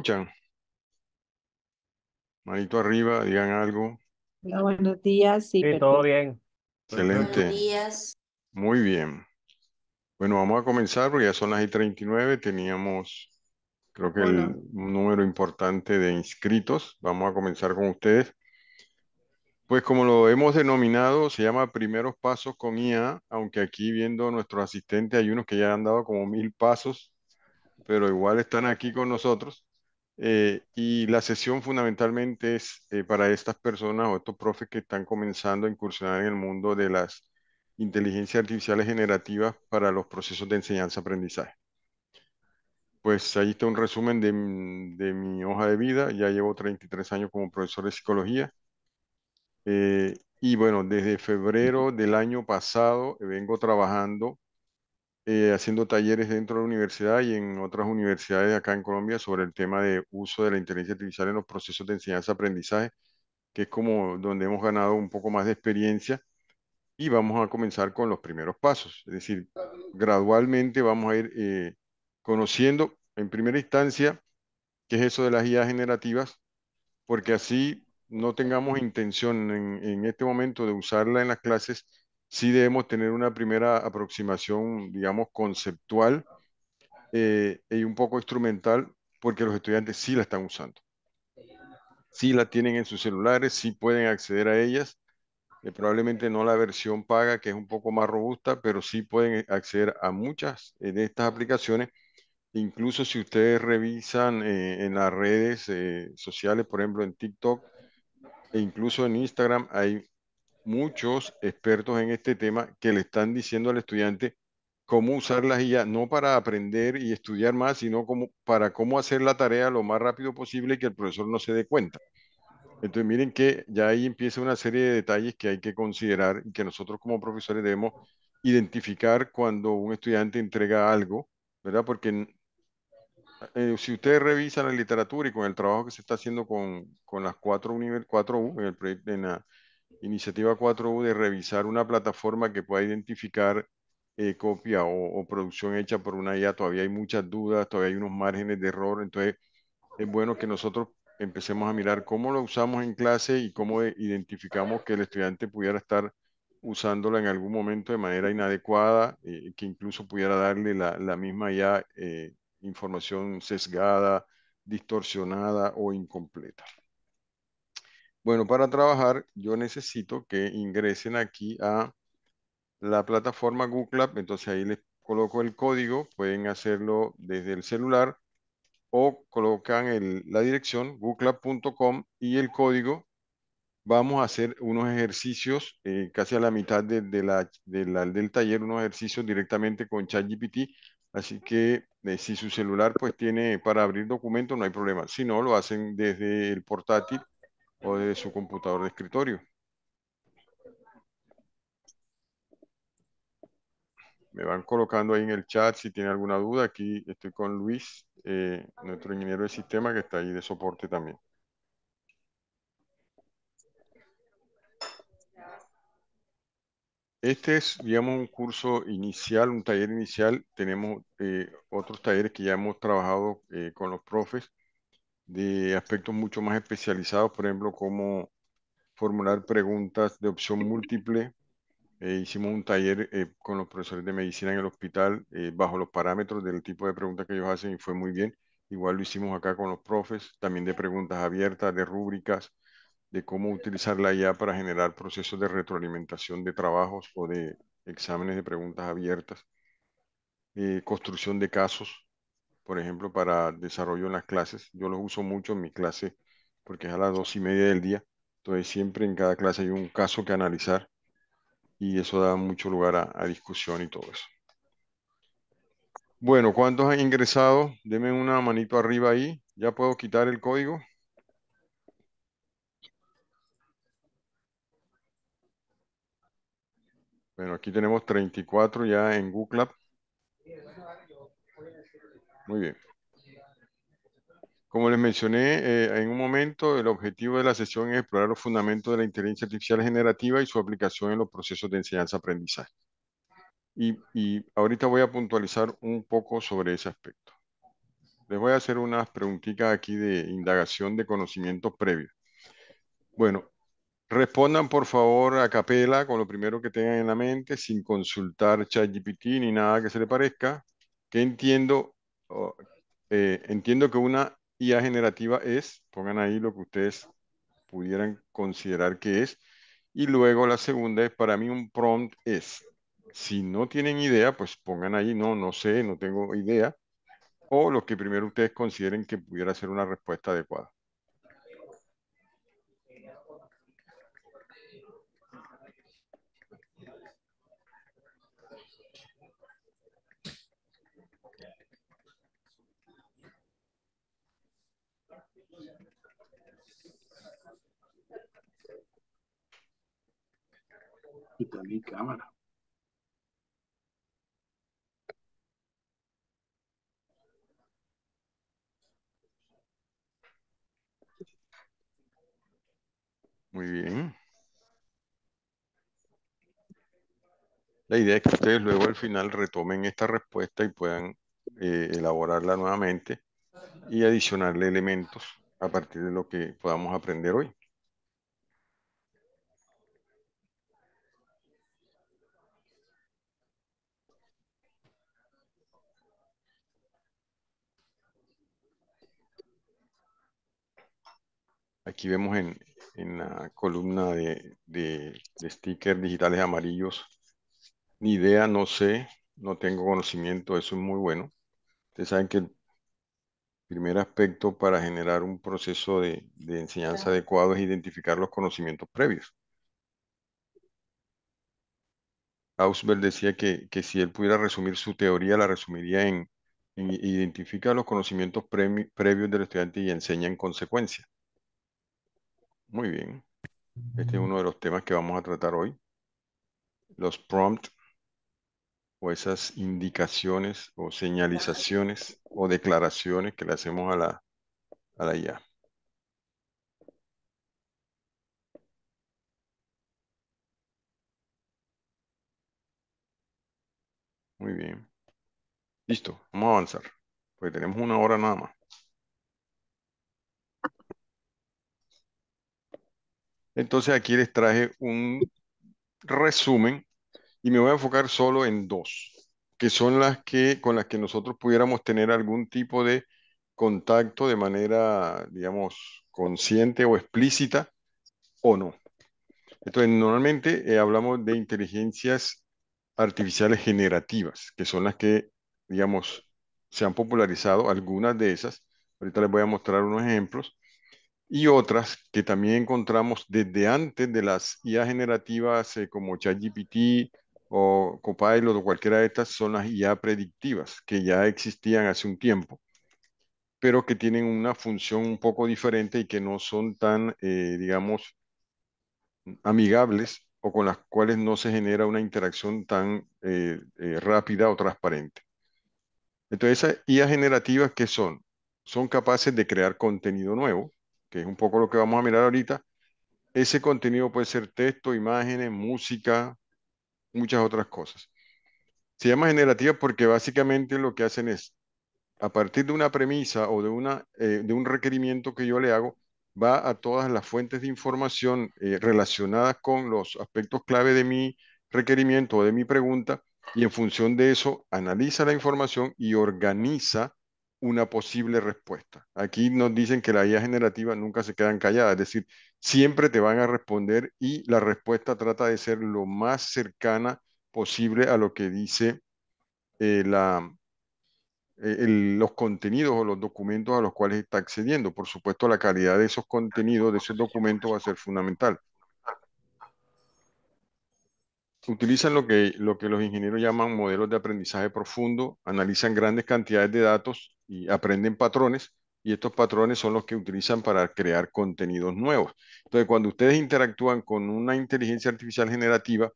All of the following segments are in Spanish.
escuchan? Manito arriba, digan algo. buenos días. Sí, todo bien. Excelente. Buenos días. Muy bien. Bueno, vamos a comenzar porque ya son las y 39. Teníamos, creo que, el, un número importante de inscritos. Vamos a comenzar con ustedes. Pues como lo hemos denominado, se llama Primeros Pasos con IA, aunque aquí viendo nuestros asistentes hay unos que ya han dado como mil pasos, pero igual están aquí con nosotros. Eh, y la sesión fundamentalmente es eh, para estas personas o estos profes que están comenzando a incursionar en el mundo de las inteligencias artificiales generativas para los procesos de enseñanza-aprendizaje. Pues ahí está un resumen de, mm, mi hoja de vida. Ya llevo 33 años como profesor de psicología. Eh, y bueno, desde febrero del año pasado vengo trabajando eh, haciendo talleres dentro de la universidad y en otras universidades acá en Colombia sobre el tema de uso de la inteligencia artificial en los procesos de enseñanza-aprendizaje, que es como donde hemos ganado un poco más de experiencia y vamos a comenzar con los primeros pasos. Es decir, gradualmente vamos a ir eh, conociendo en primera instancia qué es eso de las IA generativas, porque así no tengamos intención en este momento de usarla en las clases sí debemos tener una primera aproximación, digamos, conceptual eh, y un poco instrumental, porque los estudiantes sí la están usando. Sí la tienen en sus celulares, sí pueden acceder a ellas. Eh, probablemente no la versión paga, que es un poco más robusta, pero sí pueden acceder a muchas eh, de estas aplicaciones. Incluso si ustedes revisan en las redes sociales, por ejemplo en TikTok e incluso en Instagram, hay muchos expertos en este tema que le están diciendo al estudiante cómo usar las IA, no para aprender y estudiar más, sino como, para cómo hacer la tarea lo más rápido posible y que el profesor no se dé cuenta. Entonces, miren que ya ahí empieza una serie de detalles que hay que considerar y que nosotros como profesores debemos identificar cuando un estudiante entrega algo, ¿verdad? Porque eh, si ustedes revisan la literatura y con el trabajo que se está haciendo con, con las cuatro, cuatro U en, el, en la iniciativa 4U de revisar una plataforma que pueda identificar eh, copia o, producción hecha por una IA. Todavía hay muchas dudas, todavía hay unos márgenes de error, entonces es bueno que nosotros empecemos a mirar cómo lo usamos en clase y cómo identificamos que el estudiante pudiera estar usándola en algún momento de manera inadecuada, eh, que incluso pudiera darle la, misma ya eh, información sesgada, distorsionada o incompleta. Bueno, para trabajar yo necesito que ingresen aquí a la plataforma Google App, entonces ahí les coloco el código, pueden hacerlo desde el celular o colocan la dirección google.com y el código. Vamos a hacer unos ejercicios eh, casi a la mitad de, del taller, unos ejercicios directamente con ChatGPT. Así que eh, si su celular pues tiene para abrir documentos no hay problema. Si no, lo hacen desde el portátil o de su computador de escritorio. Me van colocando ahí en el chat si tiene alguna duda. Aquí estoy con Luis, eh, nuestro ingeniero de sistema que está ahí de soporte también. Este es, digamos, un curso inicial, un taller inicial. Tenemos eh, otros talleres que ya hemos trabajado eh, con los profes de aspectos mucho más especializados, por ejemplo, cómo formular preguntas de opción múltiple. Eh, hicimos un taller eh, con los profesores de medicina en el hospital eh, bajo los parámetros del tipo de preguntas que ellos hacen y fue muy bien. Igual lo hicimos acá con los profes, también de preguntas abiertas, de rúbricas, de cómo utilizarla ya para generar procesos de retroalimentación de trabajos o de exámenes de preguntas abiertas, construcción de casos, por ejemplo, para desarrollo en las clases. Yo los uso mucho en mi clase porque es a las dos y media del día. Entonces siempre en cada clase hay un caso que analizar y eso da mucho lugar a, discusión y todo eso. Bueno, ¿cuántos han ingresado? Deme una manito arriba ahí. ¿Ya puedo quitar el código? Bueno, aquí tenemos 34 ya en Google Lab. Muy bien. Como les mencioné eh, en un momento, el objetivo de la sesión es explorar los fundamentos de la inteligencia artificial generativa y su aplicación en los procesos de enseñanza-aprendizaje. Y, y ahorita voy a puntualizar un poco sobre ese aspecto. Les voy a hacer unas preguntitas aquí de indagación de conocimientos previos. Bueno, respondan por favor a capela con lo primero que tengan en la mente, sin consultar ChatGPT ni nada que se le parezca, que entiendo Oh, eh, entiendo que una IA generativa es, pongan ahí lo que ustedes pudieran considerar que es, y luego la segunda es, para mí un prompt es, si no tienen idea, pues pongan ahí, no, no sé, no tengo idea, o lo que primero ustedes consideren que pudiera ser una respuesta adecuada. mi cámara. Muy bien. La idea es que ustedes luego al final retomen esta respuesta y puedan eh, elaborarla nuevamente y adicionarle elementos a partir de lo que podamos aprender hoy. Aquí vemos en, la columna de, stickers digitales amarillos. Ni idea, no sé, no tengo conocimiento, eso es muy bueno. Ustedes saben que el primer aspecto para generar un proceso de, enseñanza adecuado es identificar los conocimientos previos. Ausberg decía que, si él pudiera resumir su teoría, la resumiría en, identificar los conocimientos previos del estudiante y enseña en consecuencia. Muy bien. Este es mm. uno de los temas que vamos a tratar hoy. Los prompts o esas indicaciones o señalizaciones o declaraciones que le hacemos a la, a la IA. Muy bien. Listo, vamos a avanzar, porque tenemos una hora nada más. Entonces aquí les traje un resumen y me voy a enfocar solo en dos, que son las que con las que nosotros pudiéramos tener algún tipo de contacto de manera, digamos, consciente o explícita o no. Entonces, normalmente eh, hablamos de inteligencias artificiales generativas, que son las que, digamos, se han popularizado, algunas de esas. Ahorita les voy a mostrar unos ejemplos y otras que también encontramos desde antes de las IA generativas eh, como ChatGPT o Copilot o cualquiera de estas son las IA predictivas que ya existían hace un tiempo, pero que tienen una función un poco diferente y que no son tan, eh, digamos, amigables o con las cuales no se genera una interacción tan eh, rápida o transparente. Entonces, esas IA generativas, ¿qué son? Son capaces de crear contenido nuevo, que es un poco lo que vamos a mirar ahorita, ese contenido puede ser texto, imágenes, música, muchas otras cosas. Se llama generativa porque básicamente lo que hacen es, a partir de una premisa o de, una, eh, de un requerimiento que yo le hago, va a todas las fuentes de información eh, relacionadas con los aspectos clave de mi requerimiento o de mi pregunta y en función de eso analiza la información y organiza una posible respuesta. Aquí nos dicen que la IA generativa nunca se quedan calladas, es decir, siempre te van a responder y la respuesta trata de ser lo más cercana posible a lo que dice eh, eh, los contenidos o los documentos a los cuales está accediendo. Por supuesto, la calidad de esos contenidos, de esos documentos va a ser fundamental. Utilizan lo que, lo que los ingenieros llaman modelos de aprendizaje profundo, analizan grandes cantidades de datos y aprenden patrones y estos patrones son los que utilizan para crear contenidos nuevos. Entonces, cuando ustedes interactúan con una inteligencia artificial generativa,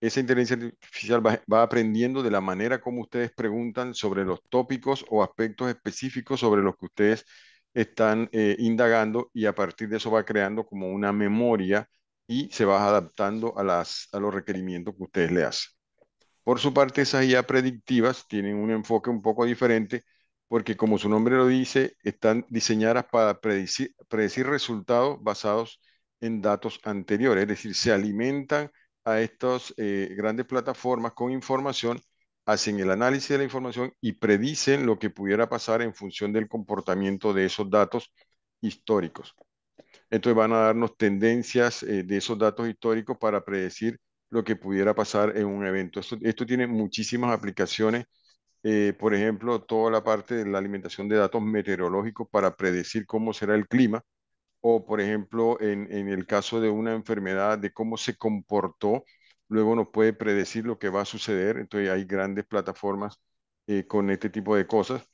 esa inteligencia artificial va, aprendiendo de la manera como ustedes preguntan sobre los tópicos o aspectos específicos sobre los que ustedes están eh, indagando y a partir de eso va creando como una memoria y se va adaptando a, las, a los requerimientos que ustedes le hacen. Por su parte, esas IA predictivas tienen un enfoque un poco diferente porque como su nombre lo dice, están diseñadas para predecir, resultados basados en datos anteriores, es decir, se alimentan a estas eh, grandes plataformas con información, hacen el análisis de la información y predicen lo que pudiera pasar en función del comportamiento de esos datos históricos. Entonces van a darnos tendencias eh, de esos datos históricos para predecir lo que pudiera pasar en un evento. esto tiene muchísimas aplicaciones eh, por ejemplo, toda la parte de la alimentación de datos meteorológicos para predecir cómo será el clima, o por ejemplo, en, el caso de una enfermedad, de cómo se comportó, luego nos puede predecir lo que va a suceder, entonces hay grandes plataformas eh, con este tipo de cosas.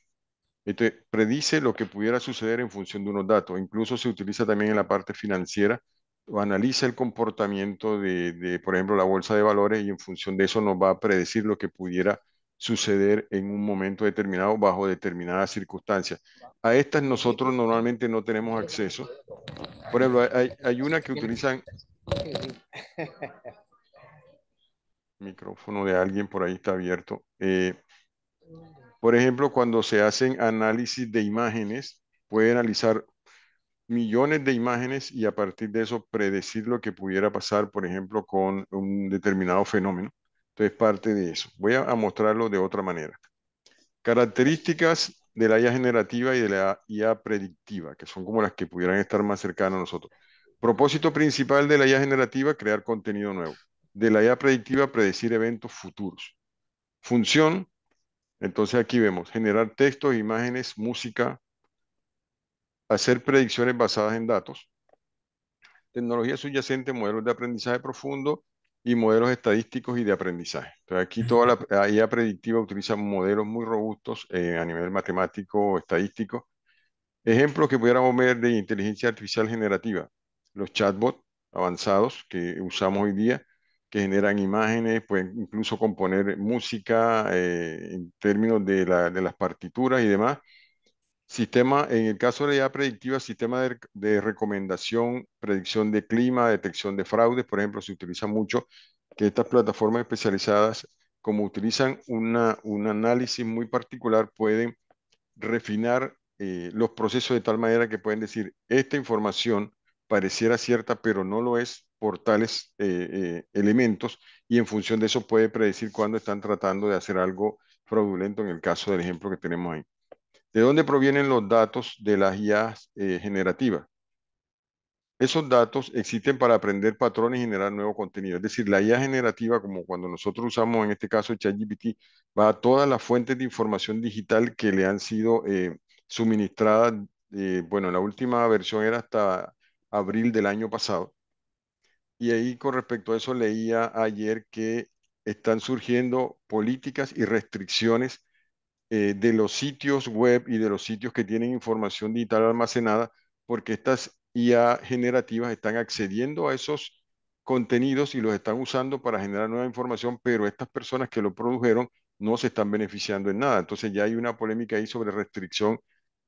Entonces, predice lo que pudiera suceder en función de unos datos, incluso se utiliza también en la parte financiera, o analiza el comportamiento de, de, por ejemplo, la bolsa de valores y en función de eso nos va a predecir lo que pudiera suceder en un momento determinado bajo determinadas circunstancias. A estas nosotros normalmente no tenemos acceso. Por ejemplo, hay, una que utilizan micrófono de alguien por ahí está abierto. Eh, por ejemplo, cuando se hacen análisis de imágenes, puede analizar millones de imágenes y a partir de eso predecir lo que pudiera pasar, por ejemplo, con un determinado fenómeno. Entonces parte de eso. Voy a, mostrarlo de otra manera. Características de la IA generativa y de la IA predictiva, que son como las que pudieran estar más cercanas a nosotros. Propósito principal de la IA generativa, crear contenido nuevo. De la IA predictiva, predecir eventos futuros. Función, entonces aquí vemos, generar textos, imágenes, música, hacer predicciones basadas en datos. Tecnología subyacente, modelos de aprendizaje profundo y modelos estadísticos y de aprendizaje. Entonces aquí toda la IA predictiva utiliza modelos muy robustos eh, a nivel matemático, o estadístico. Ejemplos que pudiéramos ver de inteligencia artificial generativa, los chatbots avanzados que usamos hoy día, que generan imágenes, pueden incluso componer música eh, en términos de las partituras y demás. Sistema, en el caso de la IA predictiva, sistema de, recomendación, predicción de clima, detección de fraudes, por ejemplo, se utiliza mucho que estas plataformas especializadas, como utilizan una, un análisis muy particular, pueden refinar eh, los procesos de tal manera que pueden decir, esta información pareciera cierta, pero no lo es por tales eh, eh, elementos, y en función de eso puede predecir cuándo están tratando de hacer algo fraudulento en el caso del ejemplo que tenemos ahí. ¿De dónde provienen los datos de las IA eh, generativa? generativas? Esos datos existen para aprender patrones y generar nuevo contenido. Es decir, la IA generativa, como cuando nosotros usamos en este caso ChatGPT, va a todas las fuentes de información digital que le han sido eh, suministradas. Eh, bueno, la última versión era hasta abril del año pasado. Y ahí con respecto a eso leía ayer que están surgiendo políticas y restricciones eh, de los sitios web y de los sitios que tienen información digital almacenada, porque estas IA generativas están accediendo a esos contenidos y los están usando para generar nueva información, pero estas personas que lo produjeron no se están beneficiando en nada. Entonces ya hay una polémica ahí sobre restricción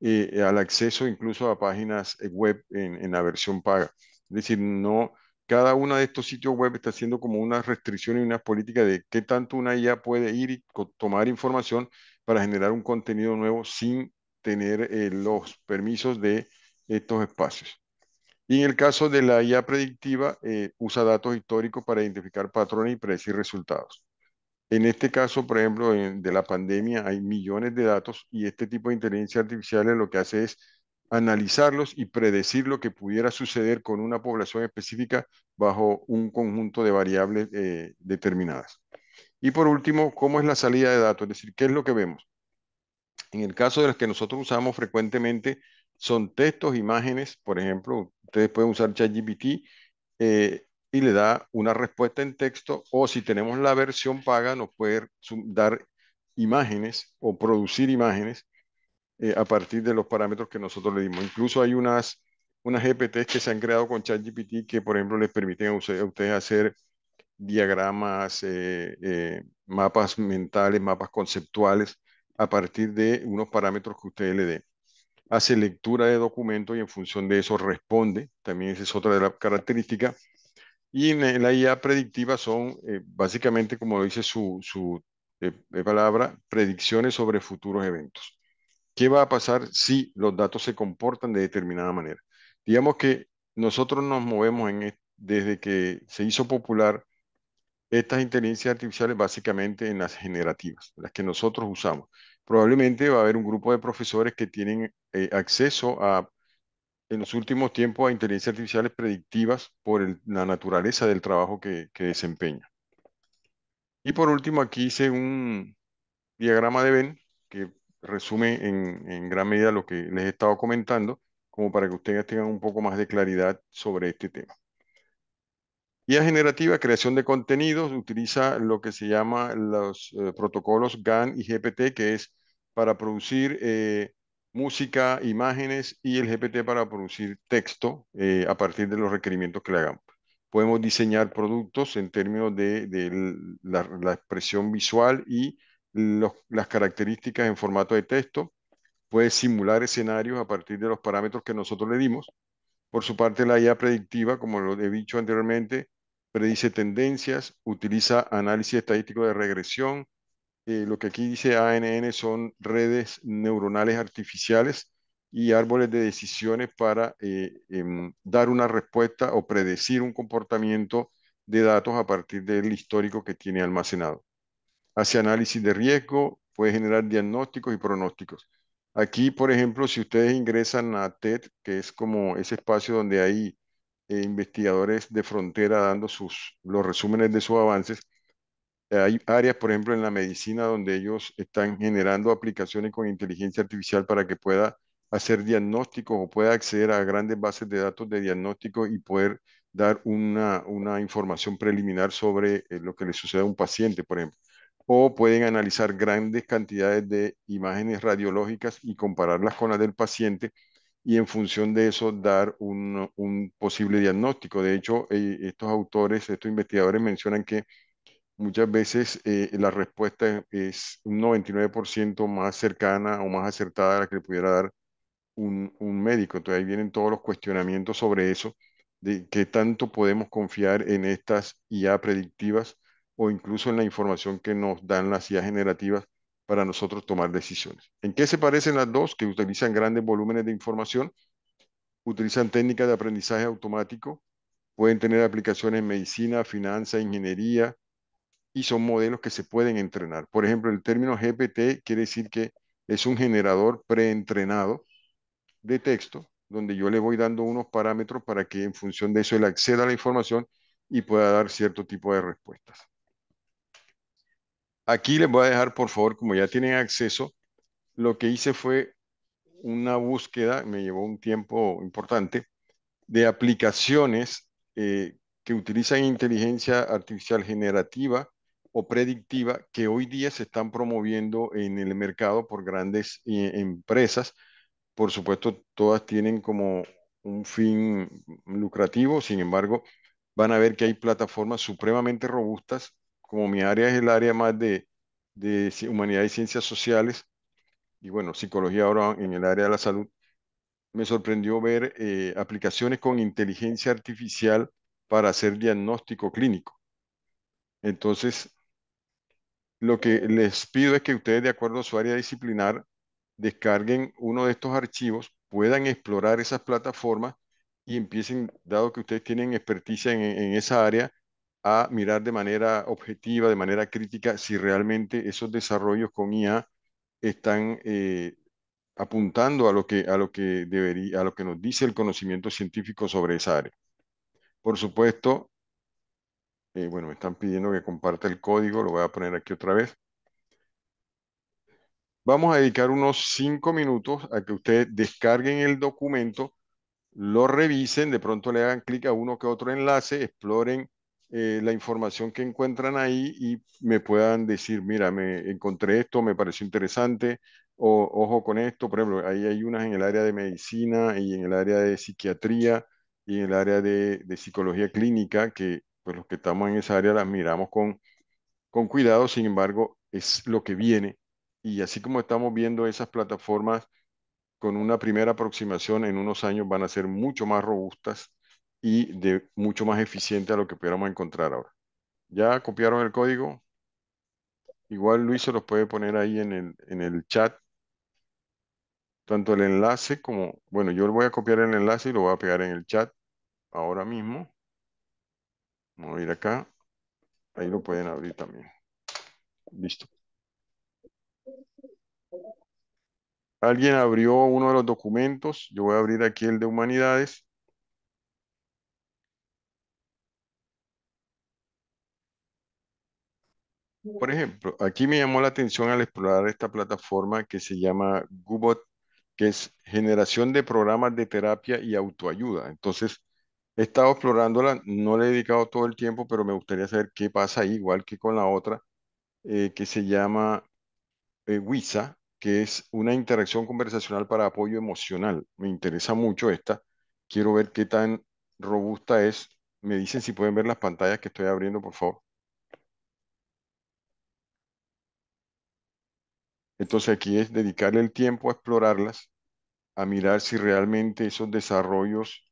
eh, al acceso incluso a páginas eh, web en, la versión paga. Es decir, no, cada uno de estos sitios web está haciendo como una restricción y una política de qué tanto una IA puede ir y tomar información para generar un contenido nuevo sin tener eh, los permisos de estos espacios. Y en el caso de la IA predictiva, eh, usa datos históricos para identificar patrones y predecir resultados. En este caso, por ejemplo, de la pandemia hay millones de datos y este tipo de inteligencia artificial lo que hace es analizarlos y predecir lo que pudiera suceder con una población específica bajo un conjunto de variables eh, determinadas. Y por último, ¿cómo es la salida de datos? Es decir, ¿qué es lo que vemos? En el caso de los que nosotros usamos frecuentemente, son textos, imágenes, por ejemplo, ustedes pueden usar ChatGPT eh, y le da una respuesta en texto o si tenemos la versión paga nos puede dar imágenes o producir imágenes eh, a partir de los parámetros que nosotros le dimos. Incluso hay unas, unas GPTs que se han creado con ChatGPT que, por ejemplo, les permiten a ustedes hacer diagramas, eh, eh, mapas mentales, mapas conceptuales, a partir de unos parámetros que usted le dé. Hace lectura de documentos y en función de eso responde, también esa es otra de las características. Y en la IA predictiva son eh, básicamente, como dice su, su palabra, predicciones sobre futuros eventos. ¿Qué va a pasar si los datos se comportan de determinada manera? Digamos que nosotros nos movemos en, desde que se hizo popular estas inteligencias artificiales básicamente en las generativas, las que nosotros usamos. Probablemente va a haber un grupo de profesores que tienen eh, acceso a, en los últimos tiempos, a inteligencias artificiales predictivas por la naturaleza del trabajo que, que desempeña. Y por último, aquí hice un diagrama de Venn que resume en gran medida lo que les he estado comentando, como para que ustedes tengan un poco más de claridad sobre este tema. IA generativa, creación de contenidos, utiliza lo que se llama los eh, protocolos GAN y GPT, que es para producir eh, música, imágenes y el GPT para producir texto eh, a partir de los requerimientos que le hagamos. Podemos diseñar productos en términos de, la, expresión visual y las características en formato de texto. Puede simular escenarios a partir de los parámetros que nosotros le dimos. Por su parte, la IA predictiva, como lo he dicho anteriormente, predice tendencias, utiliza análisis estadístico de regresión. Eh, lo que aquí dice ANN son redes neuronales artificiales y árboles de decisiones para eh, em, dar una respuesta o predecir un comportamiento de datos a partir del histórico que tiene almacenado. Hace análisis de riesgo, puede generar diagnósticos y pronósticos. Aquí, por ejemplo, si ustedes ingresan a TED, que es como ese espacio donde hay eh, investigadores de frontera dando sus, los resúmenes de sus avances. Hay áreas, por ejemplo, en la medicina donde ellos están generando aplicaciones con inteligencia artificial para que pueda hacer diagnósticos o pueda acceder a grandes bases de datos de diagnóstico y poder dar una, información preliminar sobre eh, lo que le sucede a un paciente, por ejemplo. O pueden analizar grandes cantidades de imágenes radiológicas y compararlas con las del paciente y en función de eso dar un, un posible diagnóstico. De hecho, eh, estos autores, estos investigadores mencionan que muchas veces eh, la respuesta es un 99% más cercana o más acertada a la que le pudiera dar un, un, médico. Entonces ahí vienen todos los cuestionamientos sobre eso, de qué tanto podemos confiar en estas IA predictivas o incluso en la información que nos dan las IA generativas para nosotros tomar decisiones. ¿En qué se parecen las dos? Que utilizan grandes volúmenes de información, utilizan técnicas de aprendizaje automático, pueden tener aplicaciones en medicina, finanza, ingeniería, y son modelos que se pueden entrenar. Por ejemplo, el término GPT quiere decir que es un generador preentrenado de texto, donde yo le voy dando unos parámetros para que en función de eso él acceda a la información y pueda dar cierto tipo de respuestas. Aquí les voy a dejar, por favor, como ya tienen acceso, lo que hice fue una búsqueda, me llevó un tiempo importante, de aplicaciones eh, que utilizan inteligencia artificial generativa o predictiva que hoy día se están promoviendo en el mercado por grandes eh, empresas. Por supuesto, todas tienen como un fin lucrativo, sin embargo, van a ver que hay plataformas supremamente robustas como mi área es el área más de, humanidad y ciencias sociales, y bueno, psicología ahora en el área de la salud, me sorprendió ver eh, aplicaciones con inteligencia artificial para hacer diagnóstico clínico. Entonces, lo que les pido es que ustedes, de acuerdo a su área disciplinar, descarguen uno de estos archivos, puedan explorar esas plataformas y empiecen, dado que ustedes tienen experticia en esa área, a mirar de manera objetiva, de manera crítica, si realmente esos desarrollos con IA están eh, apuntando a lo que, a lo que debería, a lo que nos dice el conocimiento científico sobre esa área. Por supuesto, eh, bueno, me están pidiendo que comparta el código, lo voy a poner aquí otra vez. Vamos a dedicar unos cinco minutos a que ustedes descarguen el documento, lo revisen, de pronto le hagan clic a uno que otro enlace, exploren eh, la información que encuentran ahí y me puedan decir, mira, me encontré esto, me pareció interesante, o ojo con esto, por ejemplo, ahí hay unas en el área de medicina y en el área de psiquiatría y en el área de, psicología clínica, que pues los que estamos en esa área las miramos con, con cuidado, sin embargo, es lo que viene. Y así como estamos viendo esas plataformas con una primera aproximación, en unos años van a ser mucho más robustas y de mucho más eficiente a lo que pudiéramos encontrar ahora. ¿Ya copiaron el código? Igual Luis se los puede poner ahí en el, chat, tanto el enlace como, bueno, yo voy a copiar el enlace y lo voy a pegar en el chat ahora mismo. Vamos a ir acá, ahí lo pueden abrir también. Listo. Alguien abrió uno de los documentos, yo voy a abrir aquí el de humanidades Por ejemplo, aquí me llamó la atención al explorar esta plataforma que se llama Gubot, que es generación de programas de terapia y autoayuda. Entonces, he estado explorándola, no le he dedicado todo el tiempo, pero me gustaría saber qué pasa ahí, igual que con la otra, eh, que se llama eh, WISA, que es una interacción conversacional para apoyo emocional. Me interesa mucho esta. Quiero ver qué tan robusta es. Me dicen si pueden ver las pantallas que estoy abriendo, por favor. Entonces aquí es dedicarle el tiempo a explorarlas, a mirar si realmente esos desarrollos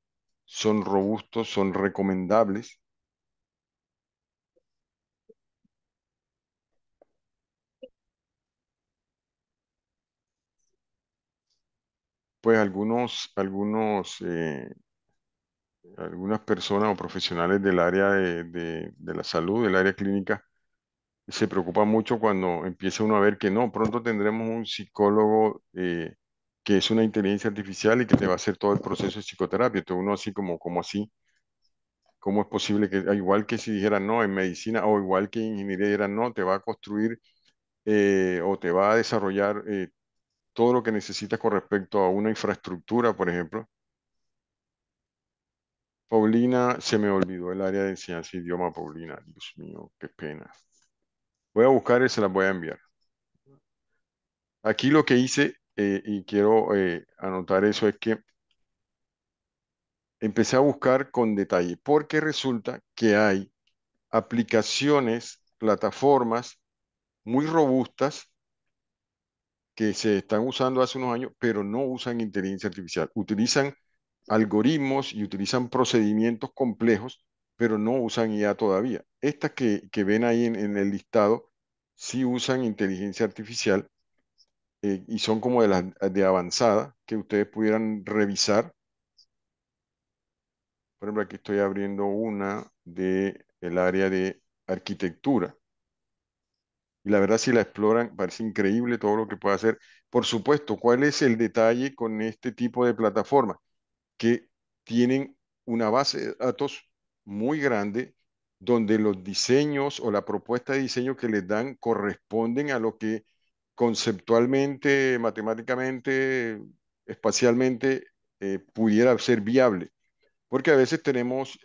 son robustos, son recomendables. Pues algunos, algunos, eh, algunas personas o profesionales del área de la salud, del área clínica, se preocupa mucho cuando empieza uno a ver que no, pronto tendremos un psicólogo eh, que es una inteligencia artificial y que te va a hacer todo el proceso de psicoterapia. Entonces uno así como, como así, ¿cómo es posible que, igual que si dijera no en medicina o igual que en ingeniería dijera no, te va a construir eh, o te va a desarrollar eh, todo lo que necesitas con respecto a una infraestructura, por ejemplo? Paulina, se me olvidó el área de enseñanza idioma, Paulina. Dios mío, qué pena. Voy a buscar y se las voy a enviar. Aquí lo que hice, eh, y quiero eh, anotar eso, es que empecé a buscar con detalle, porque resulta que hay aplicaciones, plataformas muy robustas que se están usando hace unos años, pero no usan inteligencia artificial. Utilizan algoritmos y utilizan procedimientos complejos pero no usan IA todavía. Estas que, que ven ahí en, el listado sí usan inteligencia artificial eh, y son como de las de avanzada que ustedes pudieran revisar. Por ejemplo, aquí estoy abriendo una de el área de arquitectura. Y la verdad, si la exploran, parece increíble todo lo que puede hacer. Por supuesto, ¿cuál es el detalle con este tipo de plataforma Que tienen una base de datos muy grande donde los diseños o la propuesta de diseño que les dan corresponden a lo que conceptualmente, matemáticamente, espacialmente eh, pudiera ser viable. Porque a veces tenemos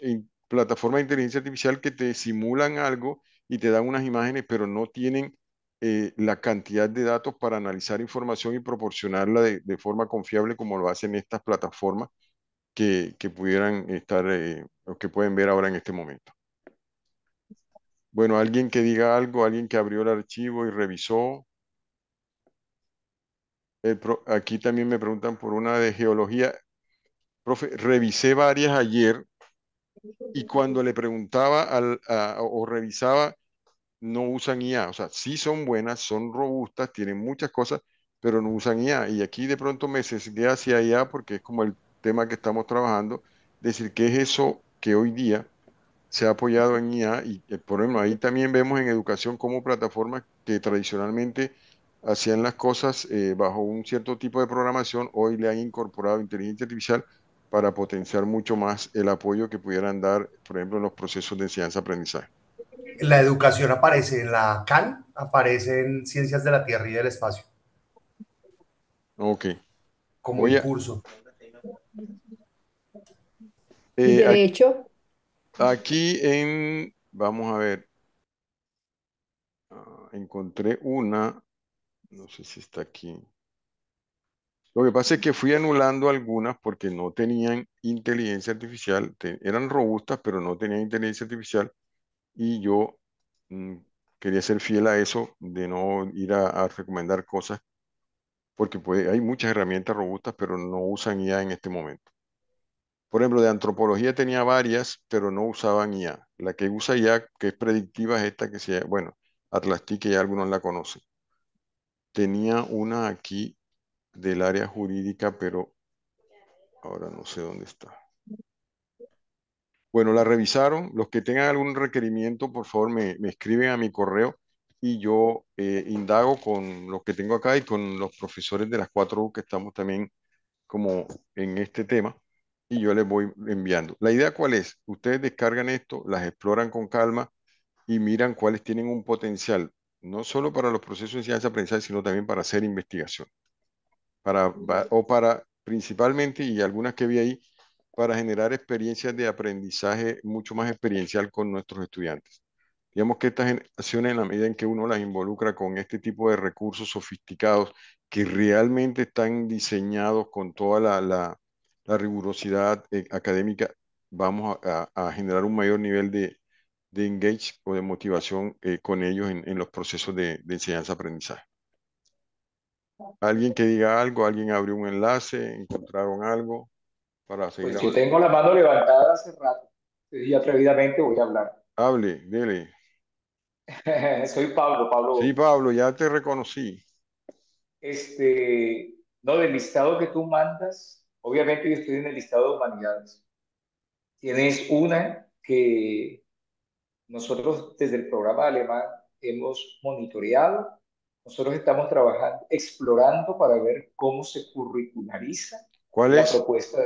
plataformas de inteligencia artificial que te simulan algo y te dan unas imágenes, pero no tienen eh, la cantidad de datos para analizar información y proporcionarla de forma confiable como lo hacen estas plataformas que, pudieran estar eh, o que pueden ver ahora en este momento. Bueno, alguien que diga algo, alguien que abrió el archivo y revisó. aquí también me preguntan por una de geología. Profe, revisé varias ayer y cuando le preguntaba al, o revisaba, no usan IA. O sea, sí son buenas, son robustas, tienen muchas cosas, pero no usan IA. Y aquí de pronto me sesgué hacia IA porque es como el tema que estamos trabajando, decir que es eso que hoy día se ha apoyado en IA y eh, por problema ahí también vemos en educación como plataformas que tradicionalmente hacían las cosas eh, bajo un cierto tipo de programación, hoy le han incorporado inteligencia artificial para potenciar mucho más el apoyo que pudieran dar, por ejemplo, en los procesos de enseñanza-aprendizaje. La educación aparece en la CAN, aparece en Ciencias de la Tierra y del Espacio. Ok. Como un curso. Eh, de hecho, aquí, en, vamos a ver, ah, encontré una, no sé si está aquí. Lo que pasa es que fui anulando algunas porque no tenían inteligencia artificial, eran robustas, pero no tenían inteligencia artificial y yo mm, quería ser fiel a eso de no ir a, recomendar cosas porque hay muchas herramientas robustas, pero no usan IA en este momento. Por ejemplo, de antropología tenía varias, pero no usaban IA. La que usa IA, que es predictiva, es esta que se bueno, Atlastique, que ya algunos la conocen. Tenía una aquí del área jurídica, pero ahora no sé dónde está. Bueno, la revisaron. Los que tengan algún requerimiento, por favor, me, escriben a mi correo y yo eh, indago con los que tengo acá y con los profesores de las cuatro u que estamos también como en este tema y yo les voy enviando. La idea cuál es? Ustedes descargan esto, las exploran con calma y miran cuáles tienen un potencial, no solo para los procesos de enseñanza-aprendizaje, sino también para hacer investigación. Para, o para, principalmente, y algunas que vi ahí, para generar experiencias de aprendizaje mucho más experiencial con nuestros estudiantes. Digamos que estas generaciones, en la medida en que uno las involucra con este tipo de recursos sofisticados que realmente están diseñados con toda la la rigurosidad eh, académica, vamos a, generar un mayor nivel de, de engage o de motivación eh, con ellos en, los procesos de, enseñanza-aprendizaje. Alguien que diga algo, alguien abrió un enlace, encontraron algo para pues seguir. Pues yo tengo la mano levantada hace rato y atrevidamente voy a hablar. Hable, dile. Soy Pablo, Pablo. Sí, Pablo, ya te reconocí. Este, no, del listado que tú mandas, Obviamente yo estoy en el listado de humanidades. Tienes una que nosotros desde el programa alemán hemos monitoreado. Nosotros estamos trabajando, explorando para ver cómo se curriculariza ¿Cuál es? la propuesta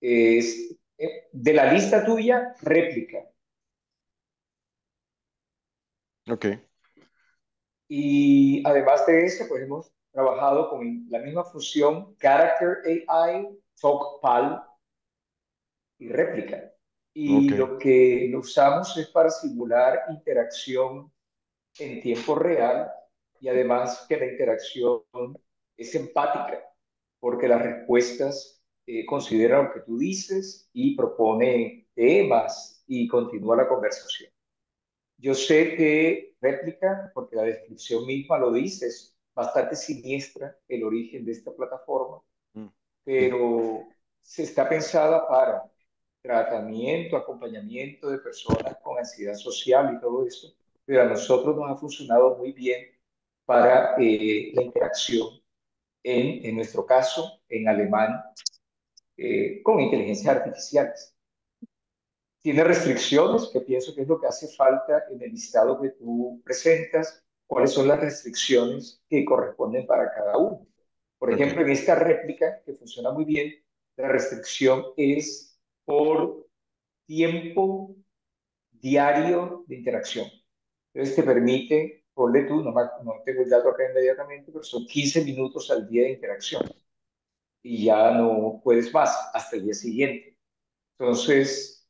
es, eh, de la lista tuya, réplica. Ok. Y además de eso, pues hemos trabajado con la misma función Character AI, TalkPal y réplica. Y lo que lo usamos es para simular interacción en tiempo real y además que la interacción es empática, porque las respuestas eh, consideran lo que tú dices y propone temas y continúa la conversación. Yo sé que réplica, porque la descripción misma lo dices bastante siniestra el origen de esta plataforma, mm. pero se está pensada para tratamiento, acompañamiento de personas con ansiedad social y todo eso, pero a nosotros nos ha funcionado muy bien para eh, la interacción, en, nuestro caso, en alemán, eh, con inteligencias artificiales. Tiene restricciones, que pienso que es lo que hace falta en el listado que tú presentas, cuáles son las restricciones que corresponden para cada uno. Por ejemplo, en esta réplica, que funciona muy bien, la restricción es por tiempo diario de interacción. Entonces te permite, ponle tú, no, tengo el dato acá inmediatamente, pero son 15 minutos al día de interacción. Y ya no puedes más hasta el día siguiente. Entonces,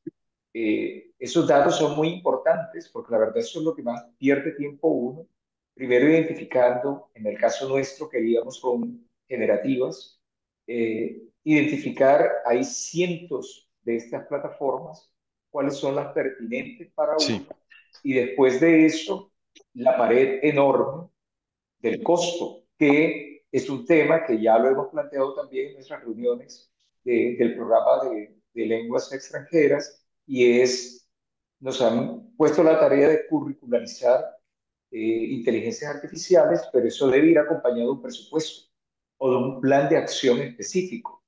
eh, esos datos son muy importantes porque la verdad eso es lo que más pierde tiempo uno primero identificando, en el caso nuestro que íbamos con generativas, eh, identificar, hay cientos de estas plataformas, cuáles son las pertinentes para uno. Y después de eso, la pared enorme del costo, que es un tema que ya lo hemos planteado también en nuestras reuniones del programa de, de lenguas extranjeras, y es, nos han puesto la tarea de curricularizar eh, inteligencias artificiales, pero eso debe ir acompañado de un presupuesto o de un plan de acción específico,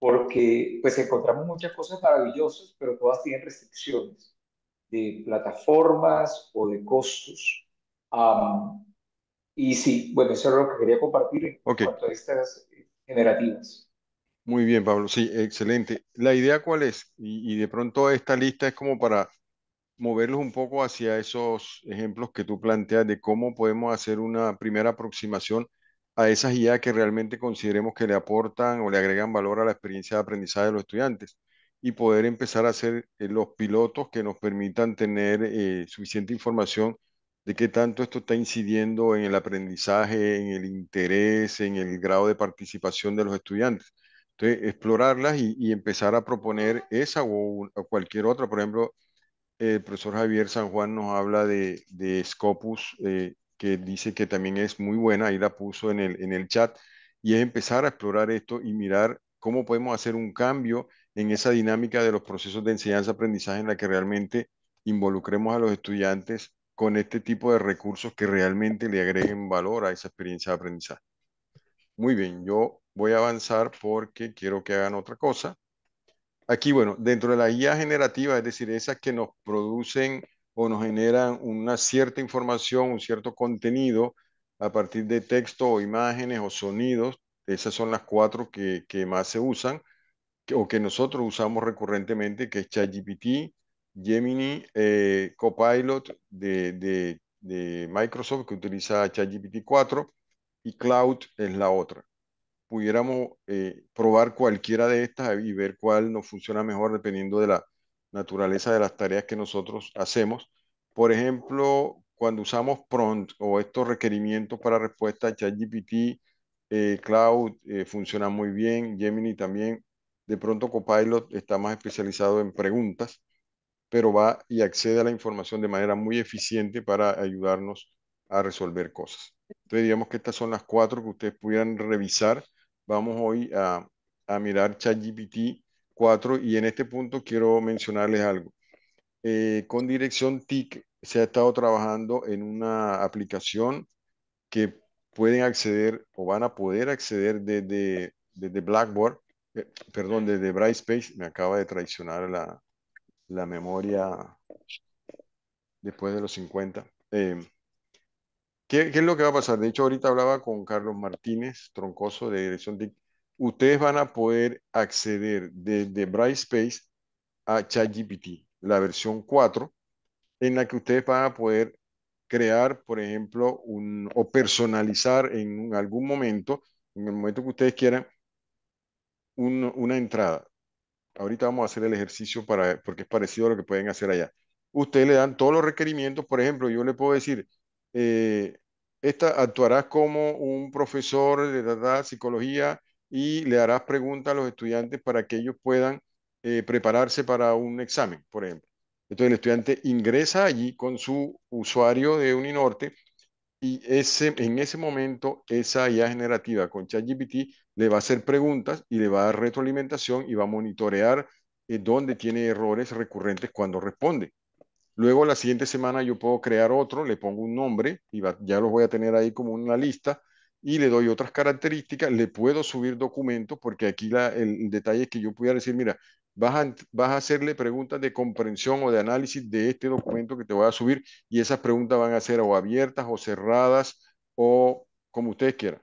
porque pues encontramos muchas cosas maravillosas, pero todas tienen restricciones de plataformas o de costos. y sí, bueno, eso es lo que quería compartir en cuanto a estas generativas. Muy bien, Pablo. Sí, excelente. La idea cuál es, y, de pronto esta lista es como para moverlos un poco hacia esos ejemplos que tú planteas de cómo podemos hacer una primera aproximación a esas ideas que realmente consideremos que le aportan o le agregan valor a la experiencia de aprendizaje de los estudiantes y poder empezar a hacer eh, los pilotos que nos permitan tener eh, suficiente información de qué tanto esto está incidiendo en el aprendizaje, en el interés, en el grado de participación de los estudiantes. Entonces, explorarlas y, empezar a proponer esa o cualquier otra, por ejemplo, el profesor Javier San Juan nos habla de, Scopus, eh, que dice que también es muy buena, ahí la puso en el, en el chat, y es empezar a explorar esto y mirar cómo podemos hacer un cambio en esa dinámica de los procesos de enseñanza-aprendizaje en la que realmente involucremos a los estudiantes con este tipo de recursos que realmente le agreguen valor a esa experiencia de aprendizaje. Muy bien, yo voy a avanzar porque quiero que hagan otra cosa aquí, bueno, dentro de la guía generativa, es decir, esas que nos producen o nos generan una cierta información, un cierto contenido a partir de texto o imágenes o sonidos, esas son las cuatro que, más se usan o que nosotros usamos recurrentemente, que es ChatGPT, Gemini, eh, Copilot de, de Microsoft, que utiliza ChatGPT 4, y Cloud es la otra pudiéramos eh, probar cualquiera de estas y ver cuál nos funciona mejor dependiendo de la naturaleza de las tareas que nosotros hacemos. Por ejemplo, cuando usamos prompt o estos requerimientos para respuesta, ChatGPT, eh, Cloud eh, funciona muy bien, Gemini también. De pronto Copilot está más especializado en preguntas, pero va y accede a la información de manera muy eficiente para ayudarnos a resolver cosas. Entonces digamos que estas son las cuatro que ustedes pudieran revisar vamos hoy a, mirar ChatGPT 4 y en este punto quiero mencionarles algo. Eh, con dirección TIC se ha estado trabajando en una aplicación que pueden acceder o van a poder acceder desde, Blackboard, eh, perdón, desde Brightspace. Me acaba de traicionar la, memoria después de los 50. ¿Qué, es lo que va a pasar? De hecho, ahorita hablaba con Carlos Martínez, troncoso de Dirección TIC. Ustedes van a poder acceder desde Brightspace a ChatGPT, la versión 4, en la que ustedes van a poder crear, por ejemplo, un, o personalizar en algún momento, en el momento que ustedes quieran, una entrada. Ahorita vamos a hacer el ejercicio para, porque es parecido a lo que pueden hacer allá. Ustedes le dan todos los requerimientos, por ejemplo, yo le puedo decir, eh, esta actuarás como un profesor de psicología y le harás preguntas a los estudiantes para que ellos puedan eh, prepararse para un examen, por ejemplo. Entonces el estudiante ingresa allí con su usuario de Uninorte y ese, en ese momento esa IA generativa con ChatGPT le va a hacer preguntas y le va a dar retroalimentación y va a monitorear eh, dónde tiene errores recurrentes cuando responde. Luego la siguiente semana yo puedo crear otro, le pongo un nombre y ya los voy a tener ahí como una lista y le doy otras características, le puedo subir documentos porque aquí el, detalle es que yo pudiera decir, mira, vas a, a hacerle preguntas de comprensión o de análisis de este documento que te voy a subir y esas preguntas van a ser o abiertas o cerradas o como ustedes quieran.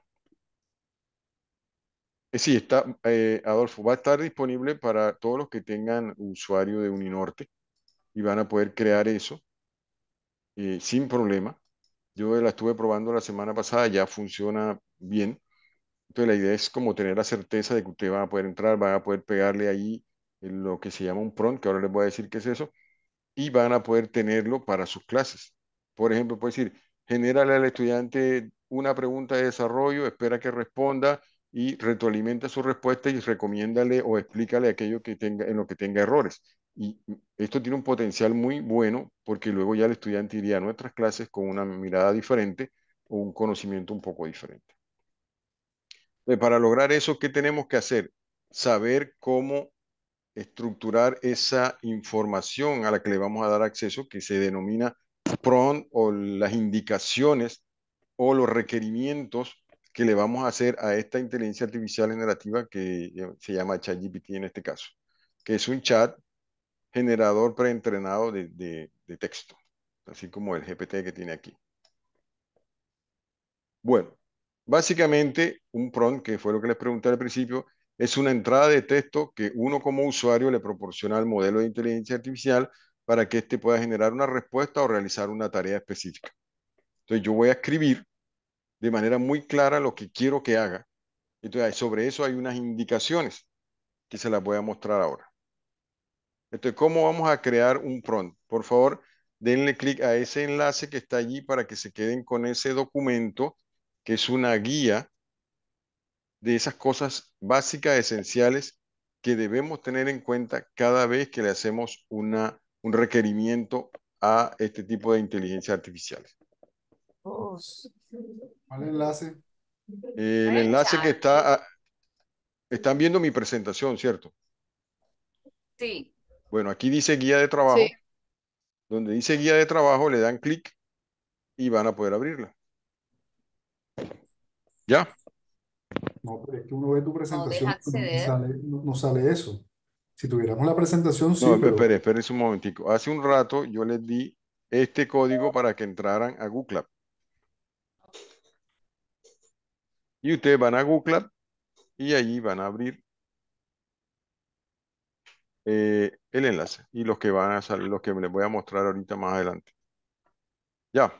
Eh, sí, está, eh, Adolfo, va a estar disponible para todos los que tengan usuario de Uninorte y van a poder crear eso eh, sin problema. Yo la estuve probando la semana pasada, ya funciona bien. Entonces la idea es como tener la certeza de que usted va a poder entrar, va a poder pegarle ahí eh, lo que se llama un prompt, que ahora les voy a decir qué es eso, y van a poder tenerlo para sus clases. Por ejemplo, puede decir, genérale al estudiante una pregunta de desarrollo, espera que responda y retroalimenta su respuesta y recomiéndale o explícale aquello que tenga, en lo que tenga errores. Y esto tiene un potencial muy bueno porque luego ya el estudiante iría a nuestras clases con una mirada diferente o un conocimiento un poco diferente. Pues, para lograr eso, ¿qué tenemos que hacer? Saber cómo estructurar esa información a la que le vamos a dar acceso, que se denomina PRON o las indicaciones o los requerimientos que le vamos a hacer a esta inteligencia artificial generativa que eh, se llama ChatGPT en este caso, que es un chat generador preentrenado de, de, texto, así como el GPT que tiene aquí. Bueno, básicamente un prompt, que fue lo que les pregunté al principio, es una entrada de texto que uno como usuario le proporciona al modelo de inteligencia artificial para que éste pueda generar una respuesta o realizar una tarea específica. Entonces yo voy a escribir de manera muy clara lo que quiero que haga. Entonces sobre eso hay unas indicaciones que se las voy a mostrar ahora. Entonces, ¿cómo vamos a crear un prompt? Por favor, denle clic a ese enlace que está allí para que se queden con ese documento, que es una guía de esas cosas básicas, esenciales, que debemos tener en cuenta cada vez que le hacemos una, un requerimiento a este tipo de inteligencia artificial. ¿Cuál enlace? Eh, el enlace que está... están viendo mi presentación, ¿cierto? Sí. Bueno, aquí dice guía de trabajo. Donde dice guía de trabajo, le dan clic y van a poder abrirla. ¿Ya? No, pero es que uno ve tu presentación, no, sale, eso. Si tuviéramos la presentación, sí. No, pero... espere, espere un momentico. Hace un rato yo les di este código para que entraran a Google. Y ustedes van a Google y allí van a abrir eh, el enlace y los que van a salir, los que les voy a mostrar ahorita más adelante. Ya.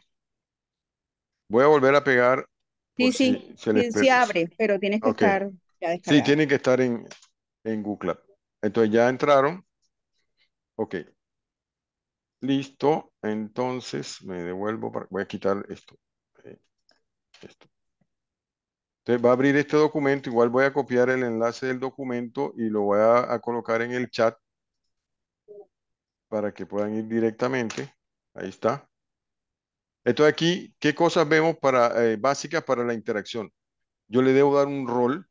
Voy a volver a pegar. Sí, sí, si se, abre, pero tienes que estar Sí, que estar en, en Google. Entonces ya entraron. Ok. Listo. Entonces me devuelvo. Para, voy a quitar esto. Eh, esto va a abrir este documento, igual voy a copiar el enlace del documento y lo voy a, colocar en el chat para que puedan ir directamente. Ahí está. Entonces aquí, ¿qué cosas vemos para, eh, básicas para la interacción? Yo le debo dar un rol,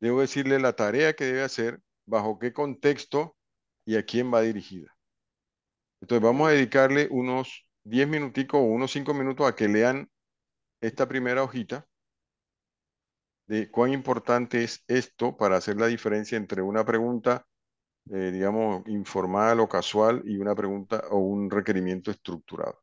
debo decirle la tarea que debe hacer, bajo qué contexto y a quién va dirigida. Entonces vamos a dedicarle unos 10 minuticos o unos 5 minutos a que lean esta primera hojita de cuán importante es esto para hacer la diferencia entre una pregunta, eh, digamos, informal o casual y una pregunta o un requerimiento estructurado.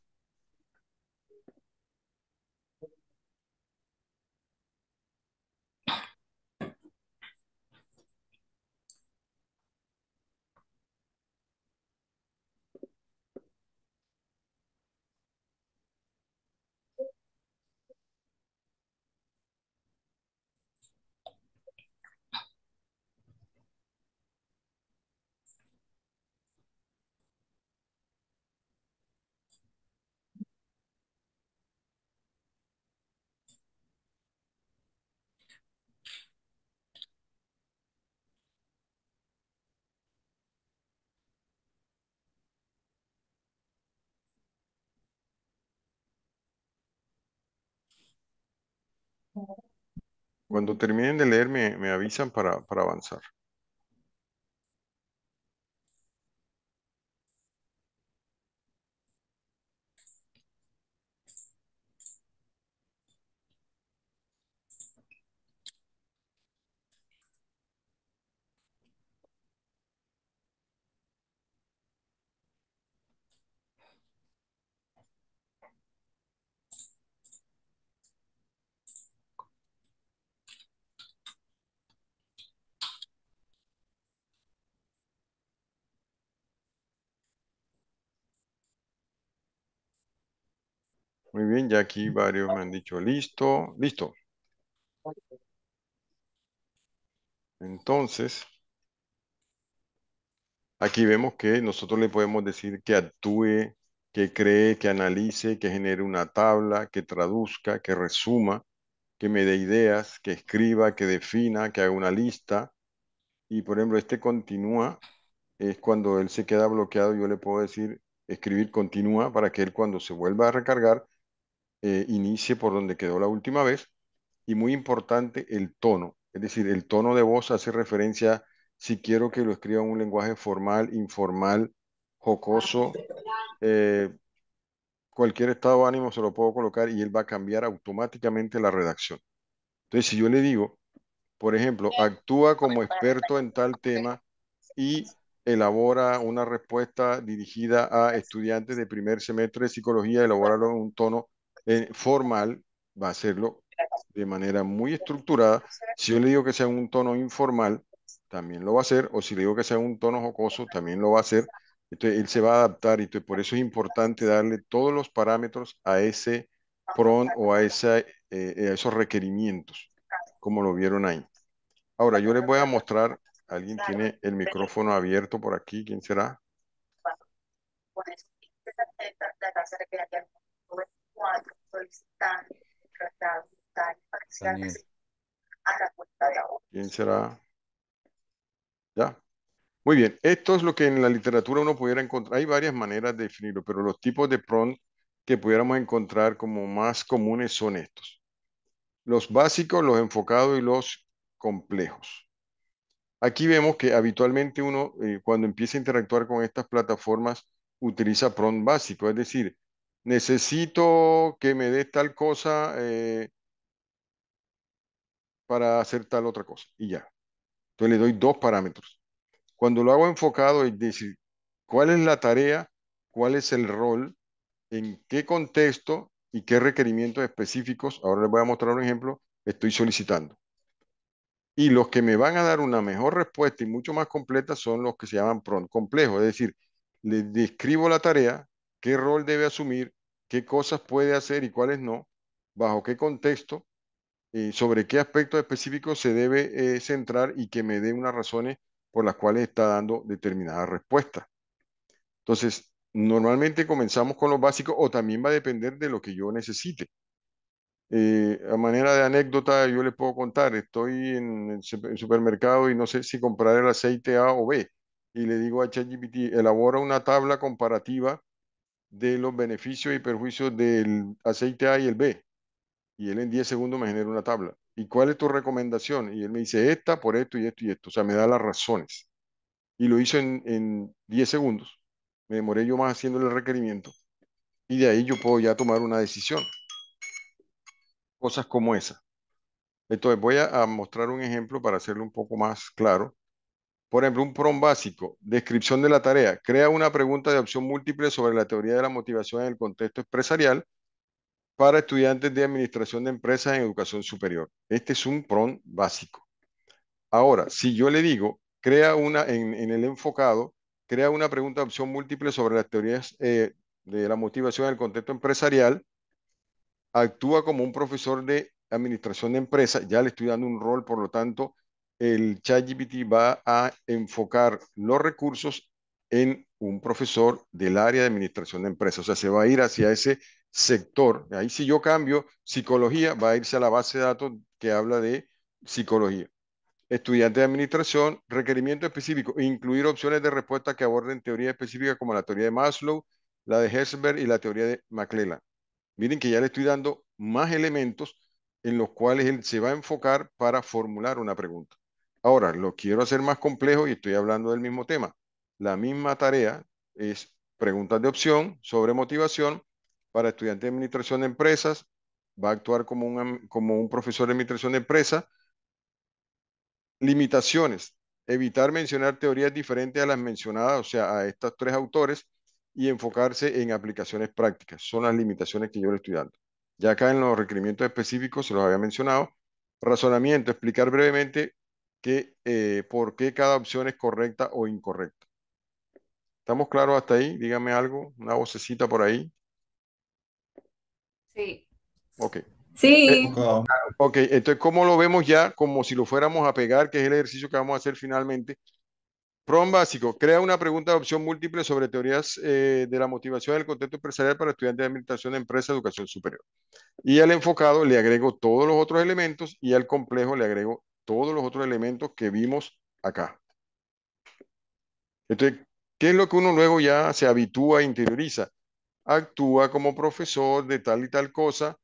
Cuando terminen de leer, me, avisan para avanzar. Muy bien, ya aquí varios me han dicho listo, listo. Entonces, aquí vemos que nosotros le podemos decir que actúe, que cree, que analice, que genere una tabla, que traduzca, que resuma, que me dé ideas, que escriba, que defina, que haga una lista. Y por ejemplo, este continúa es cuando él se queda bloqueado, yo le puedo decir escribir continúa para que él cuando se vuelva a recargar eh, inicie por donde quedó la última vez. Y muy importante, el tono. Es decir, el tono de voz hace referencia si quiero que lo escriba en un lenguaje formal, informal, jocoso. Eh, cualquier estado de ánimo se lo puedo colocar y él va a cambiar automáticamente la redacción. Entonces, si yo le digo, por ejemplo, actúa como experto en tal tema y elabora una respuesta dirigida a estudiantes de primer semestre de psicología, elaborarlo en un tono eh, formal, va a hacerlo de manera muy estructurada. Si yo le digo que sea un tono informal, también lo va a hacer, o si le digo que sea un tono jocoso, también lo va a hacer. Entonces, él se va a adaptar y por eso es importante darle todos los parámetros a ese PRON o eh, eh, a, esos requerimientos, como lo vieron ahí. Ahora, yo les voy a mostrar, alguien tiene el micrófono abierto por aquí, ¿quién será? ¿Quién será? Ya. Muy bien, esto es lo que en la literatura uno pudiera encontrar. Hay varias maneras de definirlo, pero los tipos de PRON que pudiéramos encontrar como más comunes son estos. Los básicos, los enfocados y los complejos. Aquí vemos que habitualmente uno, eh, cuando empieza a interactuar con estas plataformas, utiliza PRON básico, es decir, necesito que me des tal cosa eh, para hacer tal otra cosa. Y ya. Entonces le doy dos parámetros. Cuando lo hago enfocado, y decir, cuál es la tarea, cuál es el rol, en qué contexto y qué requerimientos específicos, ahora les voy a mostrar un ejemplo, estoy solicitando. Y los que me van a dar una mejor respuesta y mucho más completa son los que se llaman complejos complejo, es decir, les describo la tarea, qué rol debe asumir, qué cosas puede hacer y cuáles no, bajo qué contexto, eh, sobre qué aspecto específico se debe eh, centrar y que me dé unas razones por las cuales está dando determinada respuesta. Entonces, normalmente comenzamos con lo básico o también va a depender de lo que yo necesite. Eh, a manera de anécdota, yo les puedo contar, estoy en el supermercado y no sé si comprar el aceite A o B. Y le digo a ChatGPT, elabora una tabla comparativa de los beneficios y perjuicios del aceite A y el B. Y él en 10 segundos me genera una tabla. ¿Y cuál es tu recomendación? Y él me dice esta por esto y esto y esto. O sea, me da las razones. Y lo hizo en, 10 segundos. Me demoré yo más haciéndole el requerimiento. Y de ahí yo puedo ya tomar una decisión. Cosas como esa. Entonces voy a, a mostrar un ejemplo para hacerlo un poco más claro por ejemplo, un PRON básico, descripción de la tarea, crea una pregunta de opción múltiple sobre la teoría de la motivación en el contexto empresarial para estudiantes de administración de empresas en educación superior. Este es un PRON básico. Ahora, si yo le digo, crea una, en, el enfocado, crea una pregunta de opción múltiple sobre las teorías eh, de la motivación en el contexto empresarial, actúa como un profesor de administración de empresas, ya le estoy dando un rol, por lo tanto, el ChatGPT va a enfocar los recursos en un profesor del área de administración de empresas. O sea, se va a ir hacia ese sector. Ahí si yo cambio psicología, va a irse a la base de datos que habla de psicología. Estudiante de administración, requerimiento específico, incluir opciones de respuesta que aborden teoría específica como la teoría de Maslow, la de Herzberg y la teoría de McClellan. Miren que ya le estoy dando más elementos en los cuales él se va a enfocar para formular una pregunta. Ahora, lo quiero hacer más complejo y estoy hablando del mismo tema. La misma tarea es preguntas de opción sobre motivación para estudiantes de administración de empresas. Va a actuar como un, como un profesor de administración de empresas. Limitaciones. Evitar mencionar teorías diferentes a las mencionadas, o sea, a estos tres autores, y enfocarse en aplicaciones prácticas. Son las limitaciones que yo le estoy dando. Ya acá en los requerimientos específicos se los había mencionado. Razonamiento, explicar brevemente que eh, por qué cada opción es correcta o incorrecta. ¿Estamos claros hasta ahí? Dígame algo, una vocecita por ahí. Sí. Ok. Sí. Eh, ok, entonces, ¿cómo lo vemos ya? Como si lo fuéramos a pegar, que es el ejercicio que vamos a hacer finalmente. Prom básico, crea una pregunta de opción múltiple sobre teorías eh, de la motivación del contexto empresarial para estudiantes de administración de empresa educación superior. Y al enfocado le agrego todos los otros elementos y al complejo le agrego todos los otros elementos que vimos acá. Entonces, ¿qué es lo que uno luego ya se habitúa, e interioriza? Actúa como profesor de tal y tal cosa,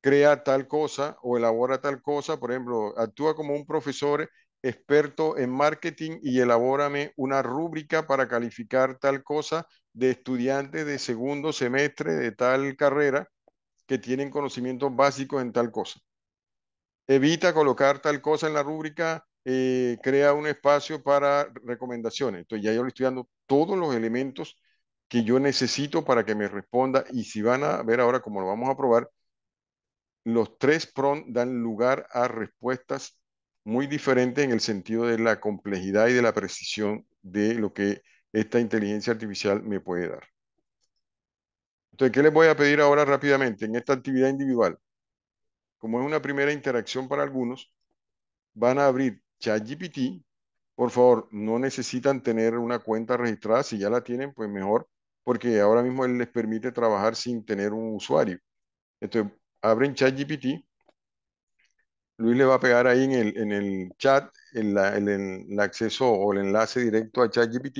crea tal cosa o elabora tal cosa. Por ejemplo, actúa como un profesor experto en marketing y elabórame una rúbrica para calificar tal cosa de estudiantes de segundo semestre de tal carrera que tienen conocimientos básicos en tal cosa evita colocar tal cosa en la rúbrica, eh, crea un espacio para recomendaciones. Entonces ya yo le estoy dando todos los elementos que yo necesito para que me responda y si van a ver ahora cómo lo vamos a probar, los tres PRON dan lugar a respuestas muy diferentes en el sentido de la complejidad y de la precisión de lo que esta inteligencia artificial me puede dar. Entonces, ¿qué les voy a pedir ahora rápidamente en esta actividad individual? como es una primera interacción para algunos, van a abrir ChatGPT. Por favor, no necesitan tener una cuenta registrada. Si ya la tienen, pues mejor, porque ahora mismo él les permite trabajar sin tener un usuario. Entonces, abren ChatGPT. Luis le va a pegar ahí en el, en el chat el, el, acceso o el enlace directo a ChatGPT.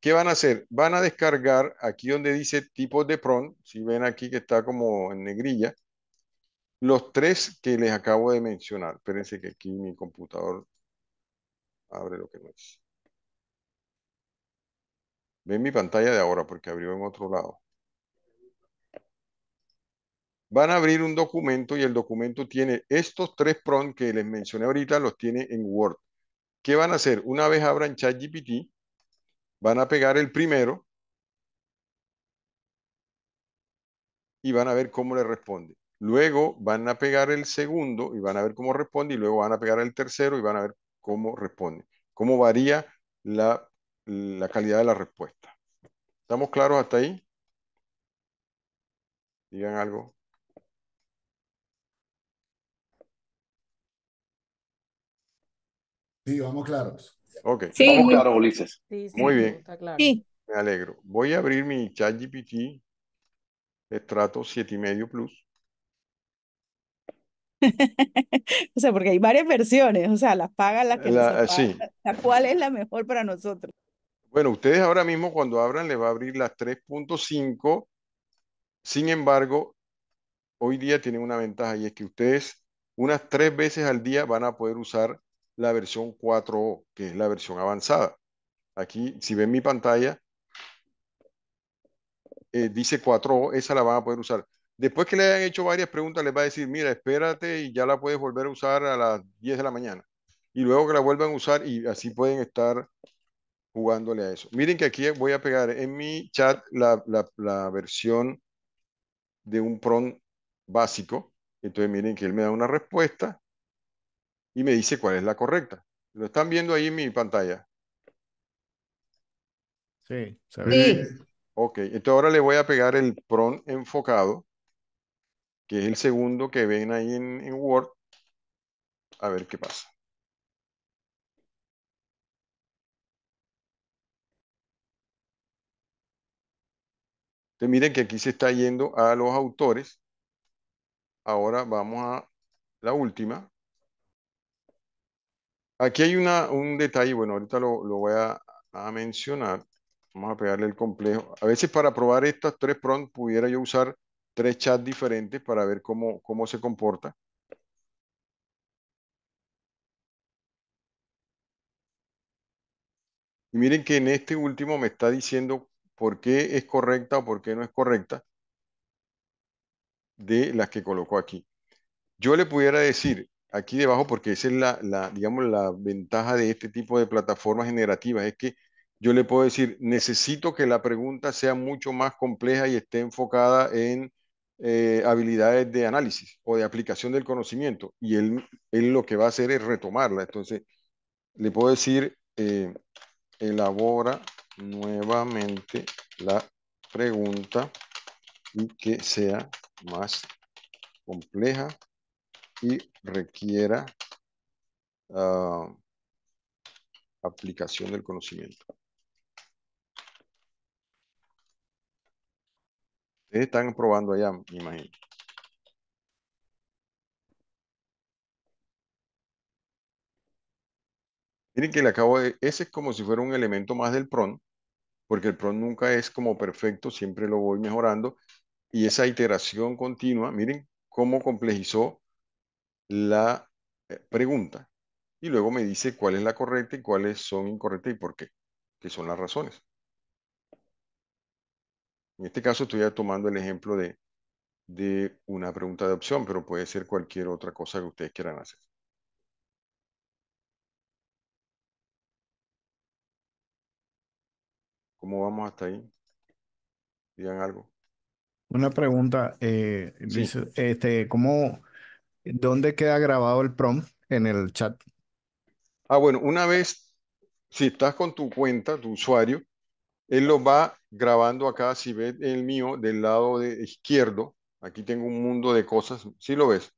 ¿Qué van a hacer? Van a descargar aquí donde dice tipos de prompt. Si ven aquí que está como en negrilla, los tres que les acabo de mencionar. Espérense que aquí mi computador abre lo que no es. Ven mi pantalla de ahora porque abrió en otro lado. Van a abrir un documento y el documento tiene estos tres prompts que les mencioné ahorita, los tiene en Word. ¿Qué van a hacer? Una vez abran ChatGPT, van a pegar el primero y van a ver cómo le responde. Luego van a pegar el segundo y van a ver cómo responde y luego van a pegar el tercero y van a ver cómo responde, cómo varía la, calidad de la respuesta. ¿Estamos claros hasta ahí? Digan algo. Sí, vamos claros. Ok. Sí. Vamos claros, Ulises. Muy bien. Está Me alegro. Voy a abrir mi ChatGPT Estrato 7,5 Plus. o sea, porque hay varias versiones, o sea, las paga las que la, eh, ¿Cuál es la mejor para nosotros? Bueno, ustedes ahora mismo cuando abran les va a abrir las 3.5. Sin embargo, hoy día tienen una ventaja y es que ustedes unas tres veces al día van a poder usar la versión 4 que es la versión avanzada. Aquí, si ven mi pantalla, eh, dice 4 esa la van a poder usar. Después que le hayan hecho varias preguntas, les va a decir, mira, espérate y ya la puedes volver a usar a las 10 de la mañana. Y luego que la vuelvan a usar y así pueden estar jugándole a eso. Miren que aquí voy a pegar en mi chat la, versión de un PRON básico. Entonces miren que él me da una respuesta y me dice cuál es la correcta. Lo están viendo ahí en mi pantalla. Sí, Ok, entonces ahora le voy a pegar el PRON enfocado que es el segundo que ven ahí en, Word, a ver qué pasa. te miren que aquí se está yendo a los autores. Ahora vamos a la última. Aquí hay una, un detalle, bueno, ahorita lo, lo voy a, mencionar. Vamos a pegarle el complejo. A veces para probar estas tres prompts pudiera yo usar tres chats diferentes para ver cómo, cómo se comporta. Y miren que en este último me está diciendo por qué es correcta o por qué no es correcta de las que colocó aquí. Yo le pudiera decir aquí debajo, porque esa es la, digamos, la ventaja de este tipo de plataformas generativas, es que yo le puedo decir, necesito que la pregunta sea mucho más compleja y esté enfocada en eh, habilidades de análisis o de aplicación del conocimiento y él, lo que va a hacer es retomarla. Entonces, le puedo decir, eh, elabora nuevamente la pregunta y que sea más compleja y requiera ah, aplicación del conocimiento. están probando allá, me imagino. Miren que le acabo de... Ese es como si fuera un elemento más del PRON, porque el PRON nunca es como perfecto, siempre lo voy mejorando. Y esa iteración continua, miren cómo complejizó la eh, pregunta. Y luego me dice cuál es la correcta y cuáles son incorrectas y por qué, que son las razones. En este caso estoy tomando el ejemplo de, una pregunta de opción, pero puede ser cualquier otra cosa que ustedes quieran hacer. ¿Cómo vamos hasta ahí? Digan algo. Una pregunta, eh, este, ¿cómo, dónde queda grabado el prompt en el chat? Ah, bueno, una vez, si estás con tu cuenta, tu usuario, él lo va grabando acá, si ves el mío, del lado de izquierdo. Aquí tengo un mundo de cosas. si lo ves?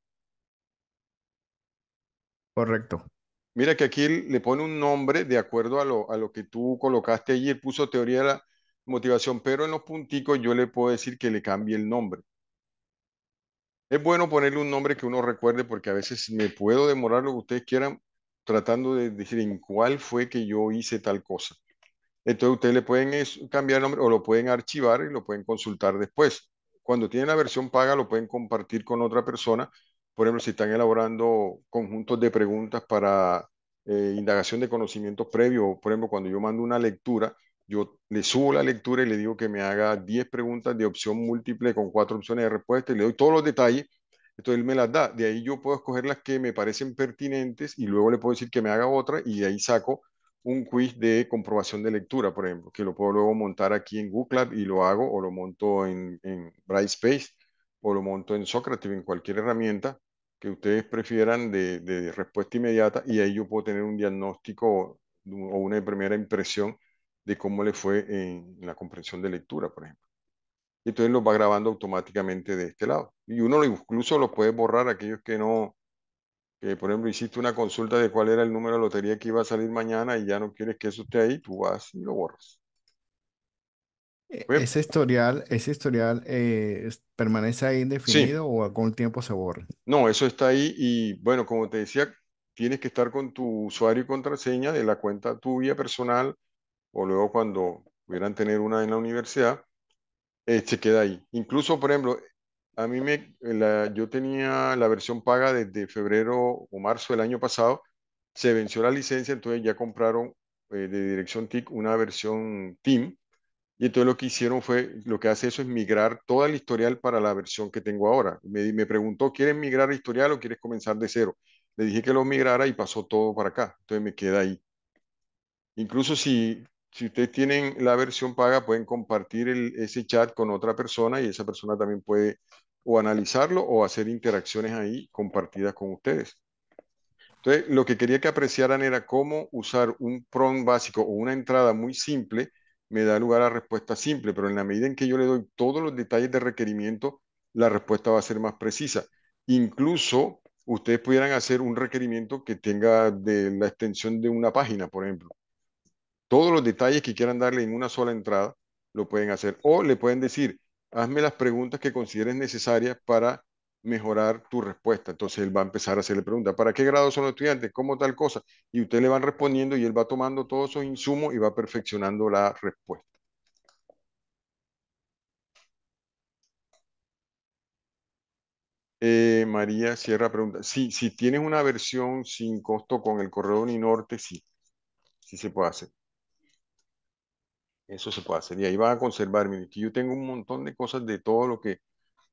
Correcto. Mira que aquí le pone un nombre de acuerdo a lo, que tú colocaste allí. puso teoría de la motivación, pero en los punticos yo le puedo decir que le cambie el nombre. Es bueno ponerle un nombre que uno recuerde porque a veces me puedo demorar lo que ustedes quieran tratando de decir en cuál fue que yo hice tal cosa. Entonces ustedes le pueden cambiar el nombre o lo pueden archivar y lo pueden consultar después. Cuando tienen la versión paga lo pueden compartir con otra persona. Por ejemplo, si están elaborando conjuntos de preguntas para eh, indagación de conocimientos previos, por ejemplo, cuando yo mando una lectura, yo le subo la lectura y le digo que me haga 10 preguntas de opción múltiple con cuatro opciones de respuesta y le doy todos los detalles. Entonces él me las da. De ahí yo puedo escoger las que me parecen pertinentes y luego le puedo decir que me haga otra y de ahí saco un quiz de comprobación de lectura, por ejemplo, que lo puedo luego montar aquí en Google Lab y lo hago, o lo monto en, Brightspace, o lo monto en Socrative, en cualquier herramienta que ustedes prefieran de, de respuesta inmediata, y ahí yo puedo tener un diagnóstico o una primera impresión de cómo le fue en la comprensión de lectura, por ejemplo. Y Entonces lo va grabando automáticamente de este lado. Y uno incluso lo puede borrar aquellos que no, que por ejemplo hiciste una consulta de cuál era el número de lotería que iba a salir mañana y ya no quieres que eso esté ahí, tú vas y lo borras. E, ¿Ese historial, ese historial eh, permanece ahí indefinido o con el tiempo se borra? No, eso está ahí y bueno, como te decía, tienes que estar con tu usuario y contraseña de la cuenta tuya personal o luego cuando pudieran tener una en la universidad, eh, se queda ahí. Incluso, por ejemplo, a mí me, yo tenía la versión paga desde febrero o marzo del año pasado, se venció la licencia, entonces ya compraron eh, de dirección TIC una versión Team. y entonces lo que hicieron fue, lo que hace eso es migrar toda el historial para la versión que tengo ahora. Me, me preguntó, ¿quieres migrar el historial o quieres comenzar de cero? Le dije que lo migrara y pasó todo para acá, entonces me queda ahí. Incluso si, si ustedes tienen la versión paga, pueden compartir ese chat con otra persona y esa persona también puede o analizarlo o hacer interacciones ahí compartidas con ustedes. Entonces, lo que quería que apreciaran era cómo usar un prompt básico o una entrada muy simple me da lugar a respuesta simple, pero en la medida en que yo le doy todos los detalles de requerimiento, la respuesta va a ser más precisa. Incluso ustedes pudieran hacer un requerimiento que tenga de la extensión de una página, por ejemplo. Todos los detalles que quieran darle en una sola entrada lo pueden hacer. O le pueden decir, hazme las preguntas que consideres necesarias para mejorar tu respuesta. Entonces él va a empezar a hacerle preguntas, ¿para qué grado son los estudiantes? ¿Cómo tal cosa? Y usted le van respondiendo y él va tomando todos esos insumos y va perfeccionando la respuesta. Eh, María Sierra pregunta, sí, si tienes una versión sin costo con el correo Norte, sí, sí se puede hacer. Eso se puede hacer y ahí van a conservar. yo tengo un montón de cosas de todo lo que,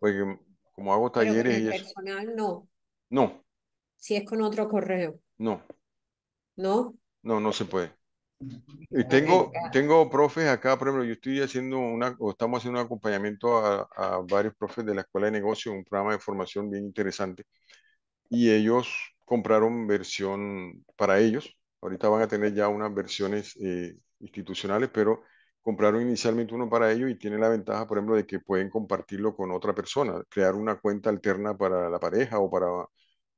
pues, em, como hago talleres. personal no. No. Si es con otro correo. No. No. No, no se puede. Y tengo, tengo profes acá, por ejemplo, yo estoy haciendo una, o estamos haciendo un acompañamiento a, varios profes de la Escuela de Negocios, un programa de formación bien interesante. Y ellos compraron versión para ellos. Ahorita van a tener ya unas versiones eh, institucionales, pero compraron inicialmente uno para ellos y tiene la ventaja, por ejemplo, de que pueden compartirlo con otra persona, crear una cuenta alterna para la pareja o para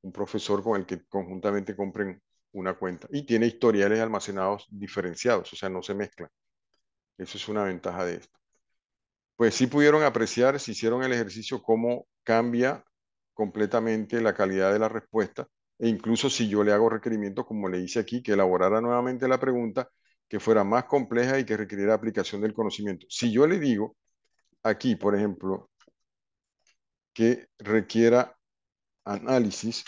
un profesor con el que conjuntamente compren una cuenta. Y tiene historiales almacenados diferenciados, o sea, no se mezclan. Eso es una ventaja de esto. Pues sí pudieron apreciar, si hicieron el ejercicio, cómo cambia completamente la calidad de la respuesta. E incluso si yo le hago requerimiento, como le hice aquí, que elaborara nuevamente la pregunta que fuera más compleja y que requiriera aplicación del conocimiento. Si yo le digo aquí, por ejemplo, que requiera análisis,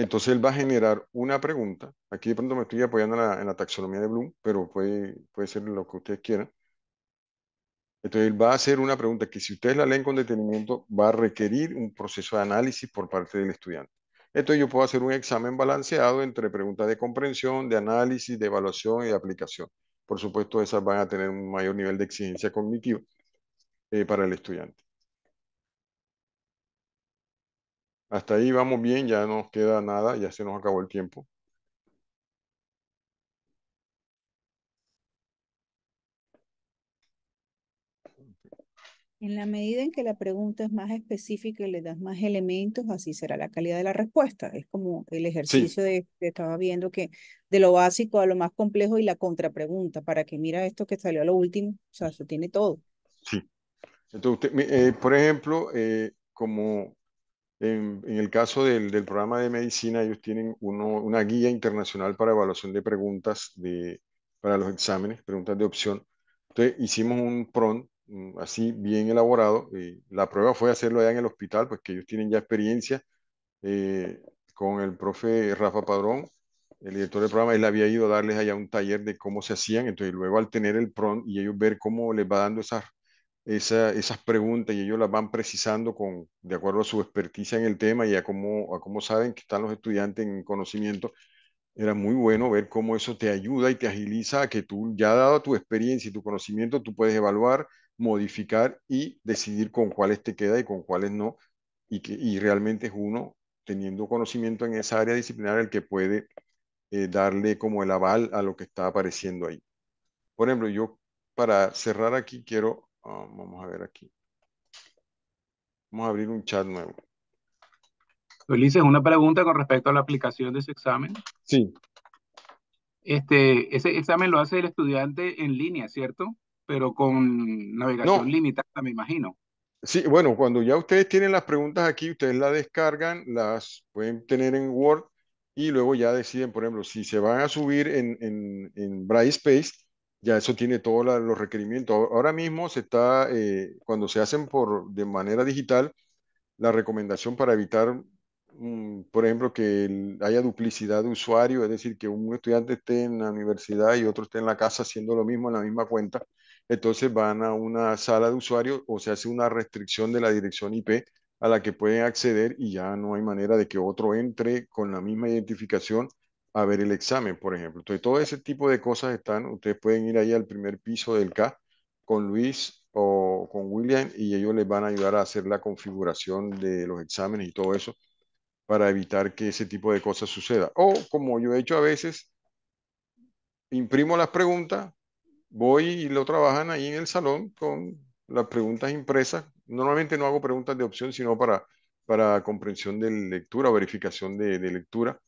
Entonces él va a generar una pregunta. Aquí de pronto me estoy apoyando en la, taxonomía de Bloom, pero puede, puede ser lo que ustedes quieran. Entonces va a hacer una pregunta que si ustedes la leen con detenimiento va a requerir un proceso de análisis por parte del estudiante. Entonces yo puedo hacer un examen balanceado entre preguntas de comprensión, de análisis, de evaluación y de aplicación. Por supuesto, esas van a tener un mayor nivel de exigencia cognitiva eh, para el estudiante. Hasta ahí vamos bien, ya no nos queda nada, ya se nos acabó el tiempo. En la medida en que la pregunta es más específica y le das más elementos, así será la calidad de la respuesta. Es como el ejercicio que estaba viendo que de lo básico a lo más complejo y la contrapregunta, para que mira esto que salió a lo último, o sea, eso tiene todo. Sí. Entonces, eh, por ejemplo, eh, como en, el caso del, programa de medicina, ellos tienen una guía internacional para evaluación de preguntas de, para los exámenes, preguntas de opción. Entonces, hicimos un PRON Mm, así bien elaborado. Eh, la prueba fue hacerlo allá en el hospital, pues que ellos tienen ya experiencia eh, con el profe Rafa Padrón, el director del programa, él había ido a darles allá un taller de cómo se hacían, entonces luego al tener el PRON y ellos ver cómo les va dando esas, esas preguntas y ellos las van precisando con, de acuerdo a su experticia en el tema y a cómo, a cómo saben que están los estudiantes en conocimiento, era muy bueno ver cómo eso te ayuda y te agiliza a que tú ya dado tu experiencia y tu conocimiento, tú puedes evaluar, modificar y decidir con cuáles te queda y con cuáles no, y, que, y realmente es uno teniendo conocimiento en esa área disciplinar el que puede eh, darle como el aval a lo que está apareciendo ahí. Por ejemplo, yo para cerrar aquí quiero, ah, vamos a ver aquí, vamos a abrir un chat nuevo. Ulises, una pregunta con respecto a la aplicación de ese examen. Sí. Este, ese examen lo hace el estudiante en línea, ¿cierto? pero con navegación limitada, me imagino. Sí, bueno, cuando ya ustedes tienen las preguntas aquí, ustedes las descargan, las pueden tener en Word y luego ya deciden, por ejemplo, si se van a subir en, en, en Brightspace, ya eso tiene todos los requerimientos. Ahora mismo se está, eh, cuando se hacen por, de manera digital, la recomendación para evitar, mm, por ejemplo, que haya duplicidad de usuario, es decir, que un estudiante esté en la universidad y otro esté en la casa haciendo lo mismo en la misma cuenta, entonces van a una sala de usuarios o se hace una restricción de la dirección IP a la que pueden acceder y ya no hay manera de que otro entre con la misma identificación a ver el examen, por ejemplo. Entonces, todo ese tipo de cosas están, ustedes pueden ir ahí al primer piso del K con Luis o con William y ellos les van a ayudar a hacer la configuración de los exámenes y todo eso para evitar que ese tipo de cosas suceda. O como yo he hecho a veces, imprimo las preguntas, voy y lo trabajan ahí en el salón con las preguntas impresas. Normalmente no hago preguntas de opción, sino para, para comprensión de lectura, verificación de, lectura,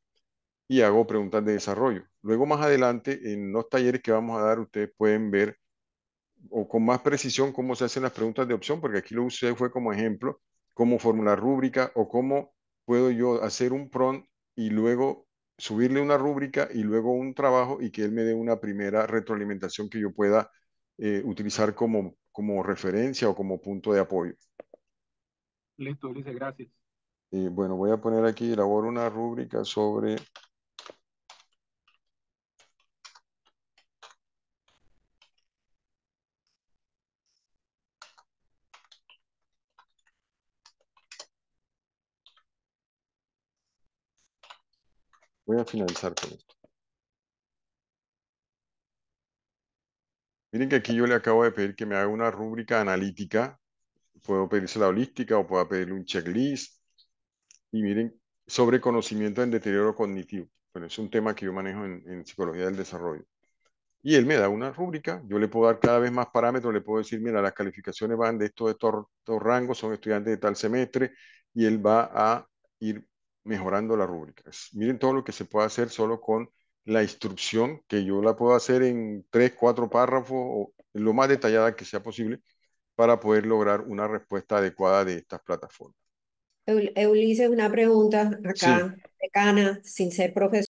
y hago preguntas de desarrollo. Luego más adelante, en los talleres que vamos a dar, ustedes pueden ver o con más precisión cómo se hacen las preguntas de opción, porque aquí lo usé fue como ejemplo, cómo formular rúbrica o cómo puedo yo hacer un prompt y luego subirle una rúbrica y luego un trabajo y que él me dé una primera retroalimentación que yo pueda eh, utilizar como, como referencia o como punto de apoyo. Listo, dice gracias. Eh, bueno, voy a poner aquí, elaboro una rúbrica sobre Voy a finalizar con esto. Miren que aquí yo le acabo de pedir que me haga una rúbrica analítica. Puedo pedirse la holística o puedo pedirle un checklist. Y miren, sobre conocimiento en deterioro cognitivo. Bueno, es un tema que yo manejo en, psicología del desarrollo. Y él me da una rúbrica, yo le puedo dar cada vez más parámetros, le puedo decir, mira, las calificaciones van de estos, estos rangos, son estudiantes de tal semestre, y él va a ir mejorando las rúbrica. Miren todo lo que se puede hacer solo con la instrucción, que yo la puedo hacer en tres, cuatro párrafos o lo más detallada que sea posible para poder lograr una respuesta adecuada de estas plataformas. Ulises, una pregunta acá, de decana, sin ser profesor.